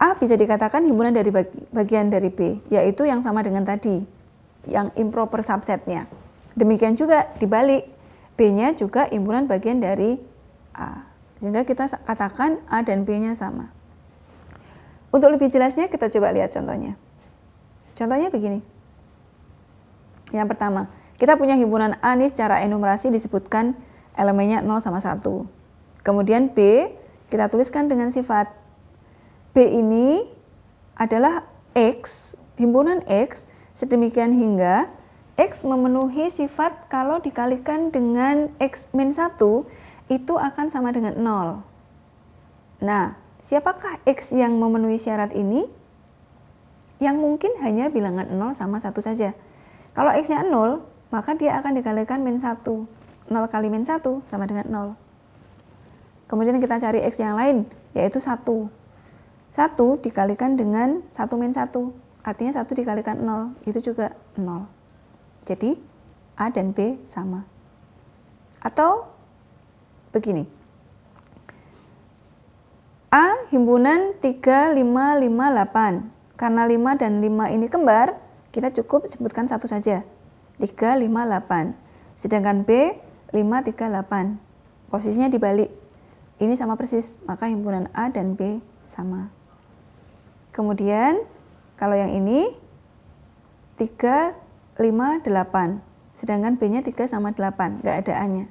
A bisa dikatakan himpunan dari bagian dari B, yaitu yang sama dengan tadi, yang improper subsetnya. Demikian juga dibalik, B-nya juga imbuhan bagian dari A. Sehingga kita katakan A dan B-nya sama. Untuk lebih jelasnya kita coba lihat contohnya. Contohnya begini. Yang pertama, kita punya himpunan A ini secara enumerasi disebutkan elemennya 0 sama 1. Kemudian B kita tuliskan dengan sifat. B ini adalah X, himpunan X sedemikian hingga X memenuhi sifat kalau dikalikan dengan X 1 itu akan sama dengan 0. Nah, siapakah X yang memenuhi syarat ini? Yang mungkin hanya bilangan 0 sama 1 saja. Kalau X-nya 0, maka dia akan dikalikan min 1. 0 kali min 1 sama dengan 0. Kemudian kita cari X yang lain, yaitu 1. 1 dikalikan dengan 1 min 1, artinya 1 dikalikan 0, itu juga 0. Jadi A dan B sama. Atau begini. A himpunan 3, 5, 5, 8. Karena 5 dan 5 ini kembar, kita cukup sebutkan satu saja. 3, 5, 8. Sedangkan B 5, 3, 8. Posisinya dibalik. Ini sama persis, maka himpunan A dan B sama. Kemudian kalau yang ini 3, 5, 8. Sedangkan B-nya 3 sama 8, nggak ada A-nya.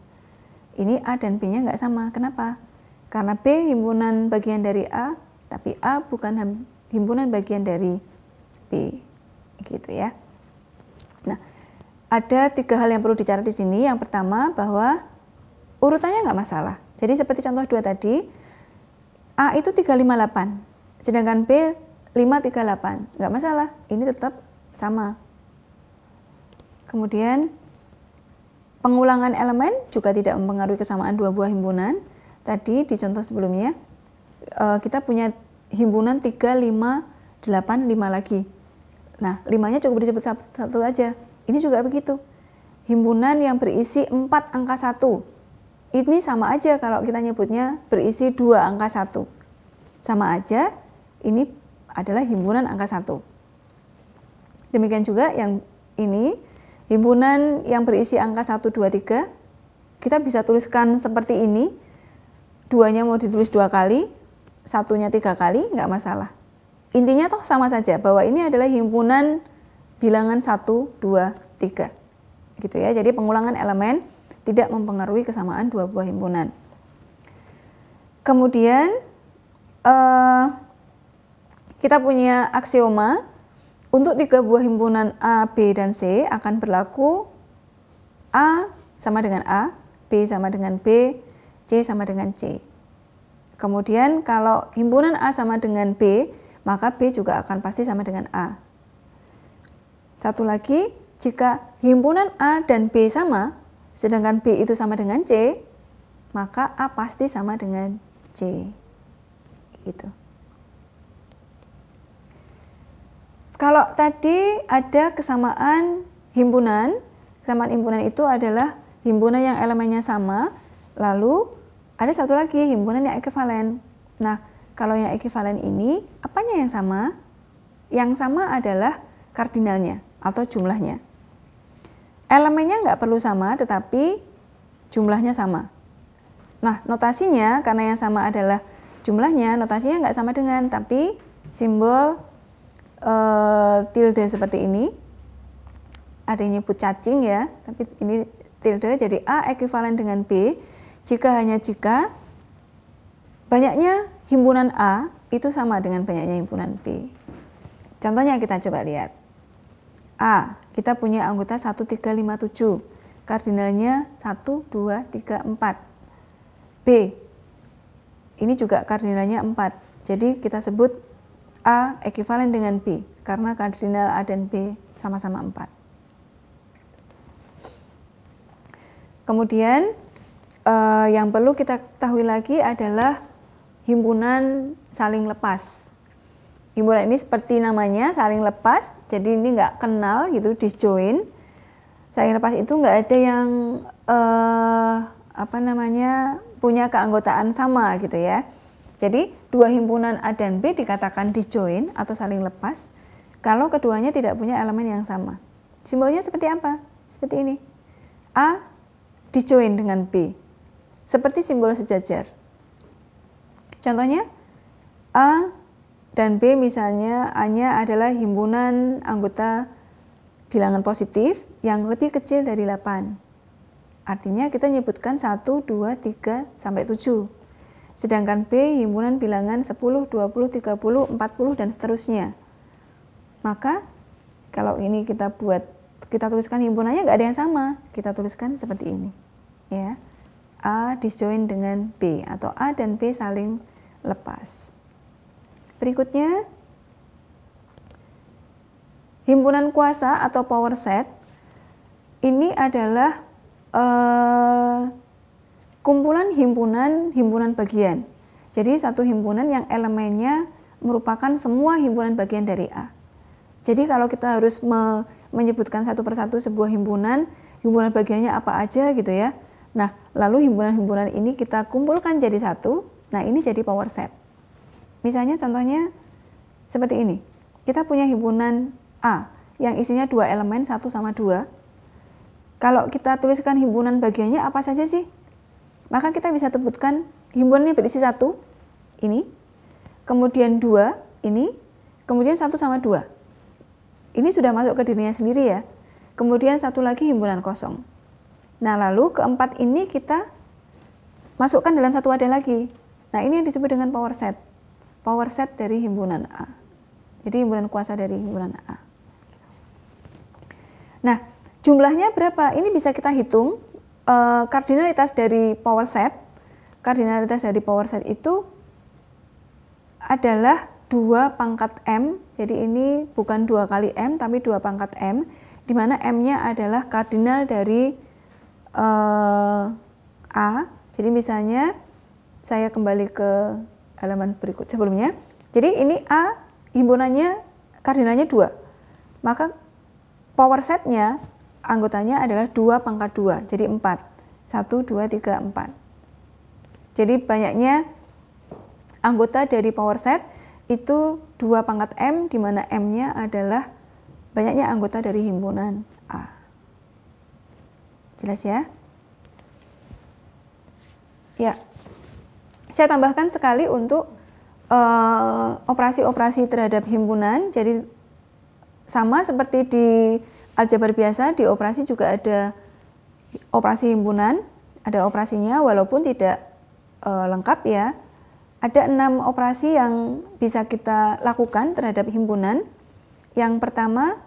Ini A dan B-nya nggak sama. Kenapa? Karena B himpunan bagian dari A, tapi A bukan himpunan bagian dari B. Gitu ya. Nah, ada tiga hal yang perlu dicatat di sini. Yang pertama, bahwa urutannya nggak masalah. Jadi seperti contoh dua tadi, A itu 358, sedangkan B 538. Nggak masalah, ini tetap sama. Kemudian pengulangan elemen juga tidak mempengaruhi kesamaan dua buah himpunan. Tadi di contoh sebelumnya eh, kita punya himpunan 3, 5, 8, 5 lagi. Nah, 5-nya cukup disebut satu, satu aja. Ini juga begitu. Himpunan yang berisi 4 angka 1. Ini sama aja kalau kita nyebutnya berisi 2 angka 1. Sama aja, ini adalah himpunan angka 1. Demikian juga yang ini Himpunan yang berisi angka 1, 2, 3, kita bisa tuliskan seperti ini. Duanya mau ditulis dua kali, satunya tiga kali, nggak masalah. Intinya toh sama saja, bahwa ini adalah himpunan bilangan 1, 2, 3. Gitu ya, jadi pengulangan elemen tidak mempengaruhi kesamaan dua buah himpunan. Kemudian, eh, kita punya aksioma untuk tiga buah himpunan A, B, dan C akan berlaku A sama dengan A, B sama dengan B, C sama dengan C. Kemudian kalau himpunan A sama dengan B, maka B juga akan pasti sama dengan A. Satu lagi, jika himpunan A dan B sama, sedangkan B itu sama dengan C, maka A pasti sama dengan C. Gitu. Kalau tadi ada kesamaan himpunan, kesamaan himpunan itu adalah himpunan yang elemennya sama, lalu ada satu lagi himpunan yang ekuivalen. Nah, kalau yang ekuivalen ini, apanya yang sama? Yang sama adalah kardinalnya atau jumlahnya. Elemennya nggak perlu sama, tetapi jumlahnya sama. Nah, notasinya karena yang sama adalah jumlahnya, notasinya nggak sama dengan, tapi simbol uh, tilde seperti ini. Ada yang nyebut cacing ya, tapi ini tilde jadi A ekuivalen dengan B. Jika hanya jika banyaknya himpunan A itu sama dengan banyaknya himpunan B. Contohnya kita coba lihat. A, kita punya anggota 1357, kardinalnya 1, 2, 3, 4. B, ini juga kardinalnya 4, jadi kita sebut A ekivalen dengan B karena kardinal A dan B sama-sama 4. Kemudian eh, yang perlu kita ketahui lagi adalah himpunan saling lepas. Himpunan ini seperti namanya saling lepas, jadi ini nggak kenal gitu disjoin. Saling lepas itu nggak ada yang eh, apa namanya punya keanggotaan sama gitu ya jadi dua himpunan A dan B dikatakan dijoin atau saling lepas kalau keduanya tidak punya elemen yang sama. Simbolnya seperti apa? Seperti ini. A dijoin dengan B. Seperti simbol sejajar. Contohnya A dan B misalnya A-nya adalah himpunan anggota bilangan positif yang lebih kecil dari 8. Artinya kita nyebutkan 1, 2, 3, sampai 7. Sedangkan B himpunan bilangan 10, 20, 30, 40 dan seterusnya. Maka kalau ini kita buat kita tuliskan himpunannya nggak ada yang sama, kita tuliskan seperti ini. Ya. A disjoin dengan B atau A dan B saling lepas. Berikutnya himpunan kuasa atau power set ini adalah eh, kumpulan himpunan himpunan bagian. Jadi satu himpunan yang elemennya merupakan semua himpunan bagian dari A. Jadi kalau kita harus me menyebutkan satu persatu sebuah himpunan, himpunan bagiannya apa aja gitu ya. Nah, lalu himpunan-himpunan ini kita kumpulkan jadi satu. Nah, ini jadi power set. Misalnya contohnya seperti ini. Kita punya himpunan A yang isinya dua elemen, satu sama dua. Kalau kita tuliskan himpunan bagiannya apa saja sih? maka kita bisa sebutkan himbauannya berisi satu ini, kemudian dua ini, kemudian satu sama dua. Ini sudah masuk ke dirinya sendiri ya. Kemudian satu lagi himpunan kosong. Nah lalu keempat ini kita masukkan dalam satu wadah lagi. Nah ini yang disebut dengan power set. Power set dari himpunan A. Jadi himpunan kuasa dari himpunan A. Nah jumlahnya berapa? Ini bisa kita hitung Eh, kardinalitas dari power set kardinalitas dari power set itu adalah 2 pangkat M. Jadi ini bukan 2 kali M, tapi 2 pangkat M, di mana M-nya adalah kardinal dari uh, A. Jadi misalnya saya kembali ke elemen berikut sebelumnya. Jadi ini A himpunannya kardinalnya 2. Maka power setnya anggotanya adalah dua pangkat dua, jadi empat. Satu, dua, tiga, empat. Jadi banyaknya anggota dari power set itu dua pangkat M, di mana M-nya adalah banyaknya anggota dari himpunan A. Jelas ya? Ya. Saya tambahkan sekali untuk eh, operasi-operasi uh, terhadap himpunan, jadi sama seperti di aljabar biasa di operasi juga ada operasi himpunan, ada operasinya walaupun tidak e, lengkap ya. Ada enam operasi yang bisa kita lakukan terhadap himpunan. Yang pertama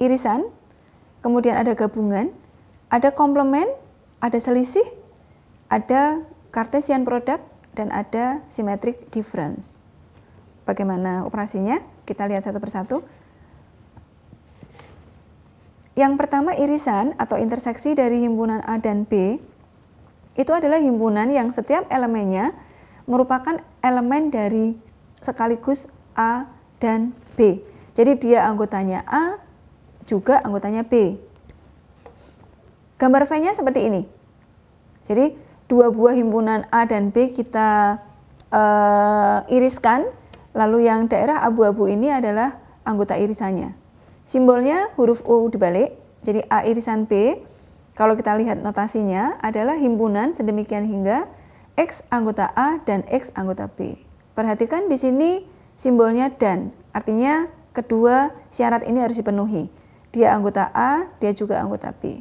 irisan, kemudian ada gabungan, ada komplement, ada selisih, ada Cartesian product, dan ada symmetric difference. Bagaimana operasinya? Kita lihat satu persatu. Yang pertama irisan atau interseksi dari himpunan A dan B itu adalah himpunan yang setiap elemennya merupakan elemen dari sekaligus A dan B. Jadi dia anggotanya A juga anggotanya B. Gambar V-nya seperti ini. Jadi dua buah himpunan A dan B kita uh, iriskan, lalu yang daerah abu-abu ini adalah anggota irisannya. Simbolnya huruf U dibalik, jadi A irisan B. Kalau kita lihat notasinya adalah himpunan sedemikian hingga X anggota A dan X anggota B. Perhatikan di sini simbolnya dan, artinya kedua syarat ini harus dipenuhi. Dia anggota A, dia juga anggota B.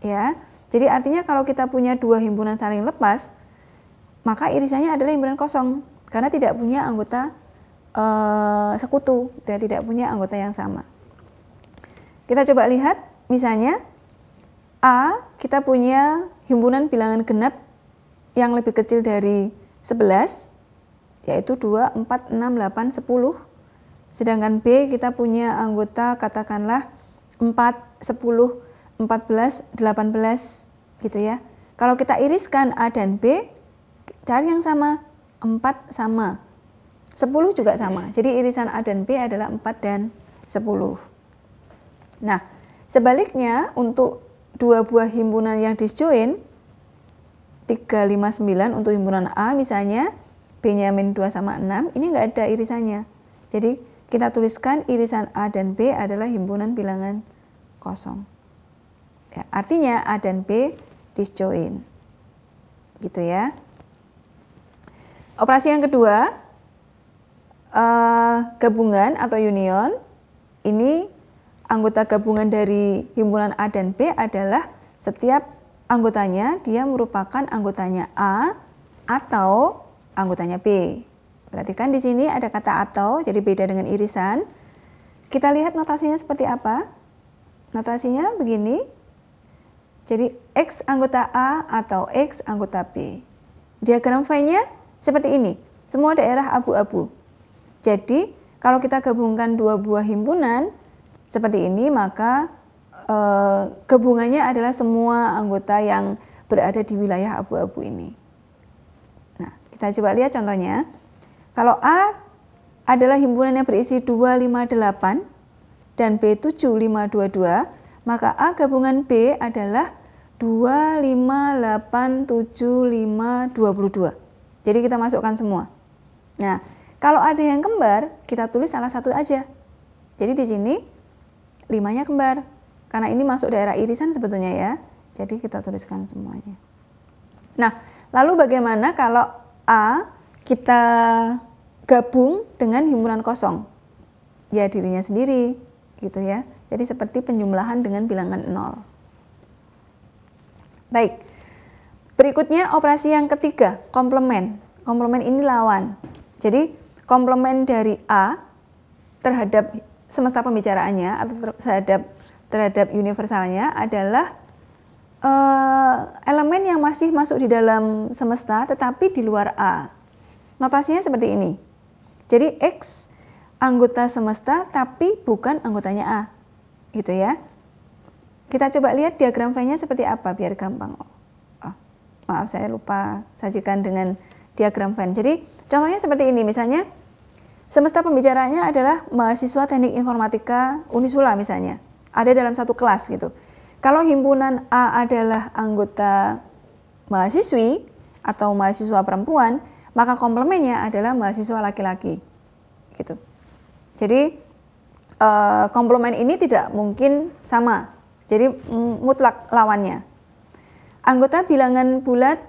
Ya. Jadi artinya kalau kita punya dua himpunan saling lepas, maka irisannya adalah himpunan kosong karena tidak punya anggota eh, sekutu, dia tidak punya anggota yang sama. Kita coba lihat, misalnya A, kita punya himpunan bilangan genap yang lebih kecil dari 11, yaitu 2, 4, 6, 8, 10. Sedangkan B, kita punya anggota katakanlah 4, 10, 14, 18, gitu ya. Kalau kita iriskan A dan B, cari yang sama, 4 sama, 10 juga sama. Jadi irisan A dan B adalah 4 dan 10. Nah, sebaliknya untuk dua buah himpunan yang disjoin 359 untuk himpunan A misalnya Benyamin 2 sama 6 ini enggak ada irisannya. Jadi kita tuliskan irisan A dan B adalah himpunan bilangan kosong. Ya, artinya A dan B disjoin. Gitu ya. Operasi yang kedua, uh, gabungan atau union ini anggota gabungan dari himpunan A dan B adalah setiap anggotanya dia merupakan anggotanya A atau anggotanya B. Perhatikan di sini ada kata atau, jadi beda dengan irisan. Kita lihat notasinya seperti apa. Notasinya begini. Jadi X anggota A atau X anggota B. Diagram v nya seperti ini. Semua daerah abu-abu. Jadi, kalau kita gabungkan dua buah himpunan, seperti ini maka e, eh, gabungannya adalah semua anggota yang berada di wilayah abu-abu ini. Nah, kita coba lihat contohnya. Kalau A adalah himpunan yang berisi 258 dan B 7522, maka A gabungan B adalah 258752. Jadi kita masukkan semua. Nah, kalau ada yang kembar, kita tulis salah satu aja. Jadi di sini 5-nya kembar. Karena ini masuk daerah irisan sebetulnya ya. Jadi kita tuliskan semuanya. Nah, lalu bagaimana kalau A kita gabung dengan himpunan kosong? Ya dirinya sendiri gitu ya. Jadi seperti penjumlahan dengan bilangan 0. Baik. Berikutnya operasi yang ketiga, komplement. Komplement ini lawan. Jadi komplement dari A terhadap semesta pembicaraannya atau terhadap terhadap universalnya adalah uh, elemen yang masih masuk di dalam semesta tetapi di luar A. Notasinya seperti ini. Jadi X anggota semesta tapi bukan anggotanya A. Gitu ya. Kita coba lihat diagram V-nya seperti apa biar gampang. Oh, maaf saya lupa sajikan dengan diagram Venn. Jadi contohnya seperti ini misalnya Semesta pembicaranya adalah mahasiswa teknik informatika Unisula misalnya. Ada dalam satu kelas gitu. Kalau himpunan A adalah anggota mahasiswi atau mahasiswa perempuan, maka komplemennya adalah mahasiswa laki-laki. Gitu. Jadi eh, komplemen ini tidak mungkin sama. Jadi mm, mutlak lawannya. Anggota bilangan bulat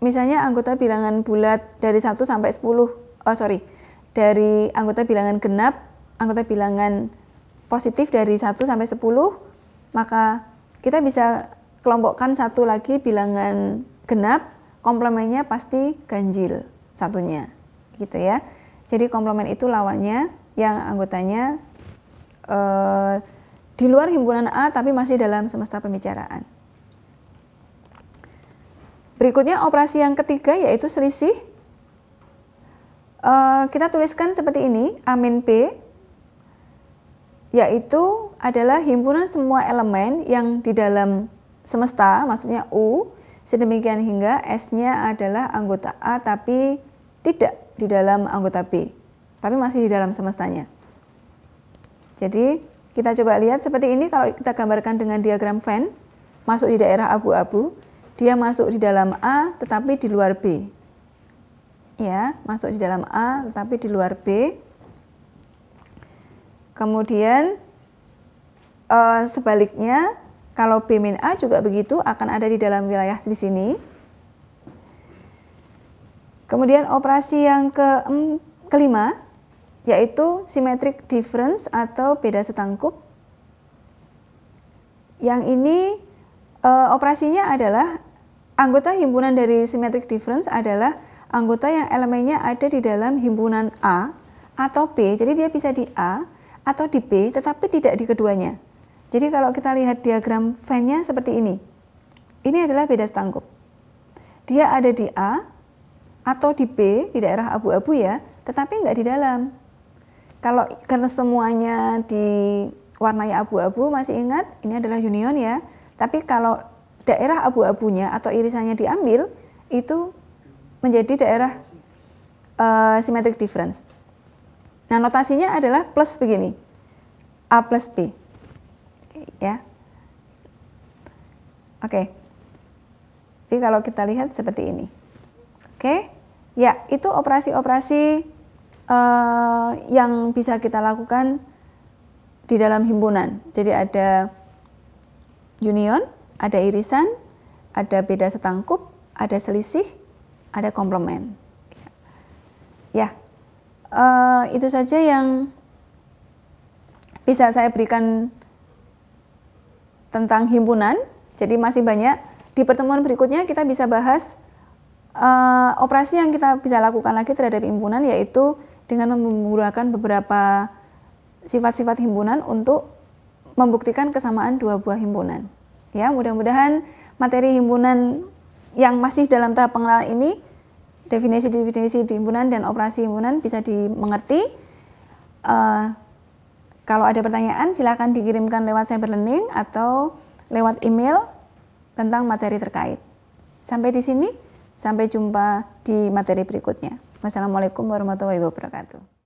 misalnya anggota bilangan bulat dari 1 sampai 10 oh eh, sorry dari anggota bilangan genap, anggota bilangan positif dari 1 sampai 10, maka kita bisa kelompokkan satu lagi bilangan genap, komplemennya pasti ganjil satunya. Gitu ya. Jadi komplement itu lawannya yang anggotanya eh, di luar himpunan A tapi masih dalam semesta pembicaraan. Berikutnya operasi yang ketiga yaitu selisih Eh, kita tuliskan seperti ini, Amin P, yaitu adalah himpunan semua elemen yang di dalam semesta, maksudnya U, sedemikian hingga S-nya adalah anggota A tapi tidak di dalam anggota B, tapi masih di dalam semestanya. Jadi kita coba lihat seperti ini kalau kita gambarkan dengan diagram Venn, masuk di daerah abu-abu, dia masuk di dalam A tetapi di luar B ya, masuk di dalam A tapi di luar B. Kemudian e, sebaliknya kalau B min A juga begitu akan ada di dalam wilayah di sini. Kemudian operasi yang ke, kelima yaitu symmetric difference atau beda setangkup. Yang ini e, operasinya adalah anggota himpunan dari symmetric difference adalah anggota yang elemennya ada di dalam himpunan A atau B, jadi dia bisa di A atau di B tetapi tidak di keduanya. Jadi kalau kita lihat diagram fan-nya seperti ini. Ini adalah beda setangkup. Dia ada di A atau di B, di daerah abu-abu ya, tetapi nggak di dalam. Kalau karena semuanya di diwarnai abu-abu, masih ingat ini adalah union ya. Tapi kalau daerah abu-abunya atau irisannya diambil, itu menjadi daerah uh, eh, symmetric difference. Nah, notasinya adalah plus begini. A plus B. Ya. Oke. Okay. Jadi kalau kita lihat seperti ini. Oke. Okay. Ya, itu operasi-operasi uh, yang bisa kita lakukan di dalam himpunan. Jadi ada union, ada irisan, ada beda setangkup, ada selisih, ada komplement. Ya, uh, itu saja yang bisa saya berikan tentang himpunan. Jadi masih banyak. Di pertemuan berikutnya kita bisa bahas uh, operasi yang kita bisa lakukan lagi terhadap himpunan yaitu dengan menggunakan beberapa sifat-sifat himpunan untuk membuktikan kesamaan dua buah himpunan. Ya, mudah-mudahan materi himpunan yang masih dalam tahap pengenalan ini definisi-definisi timbunan dan operasi timbunan bisa dimengerti. Uh, kalau ada pertanyaan silakan dikirimkan lewat cyber learning atau lewat email tentang materi terkait. Sampai di sini, sampai jumpa di materi berikutnya. Wassalamualaikum warahmatullahi wabarakatuh.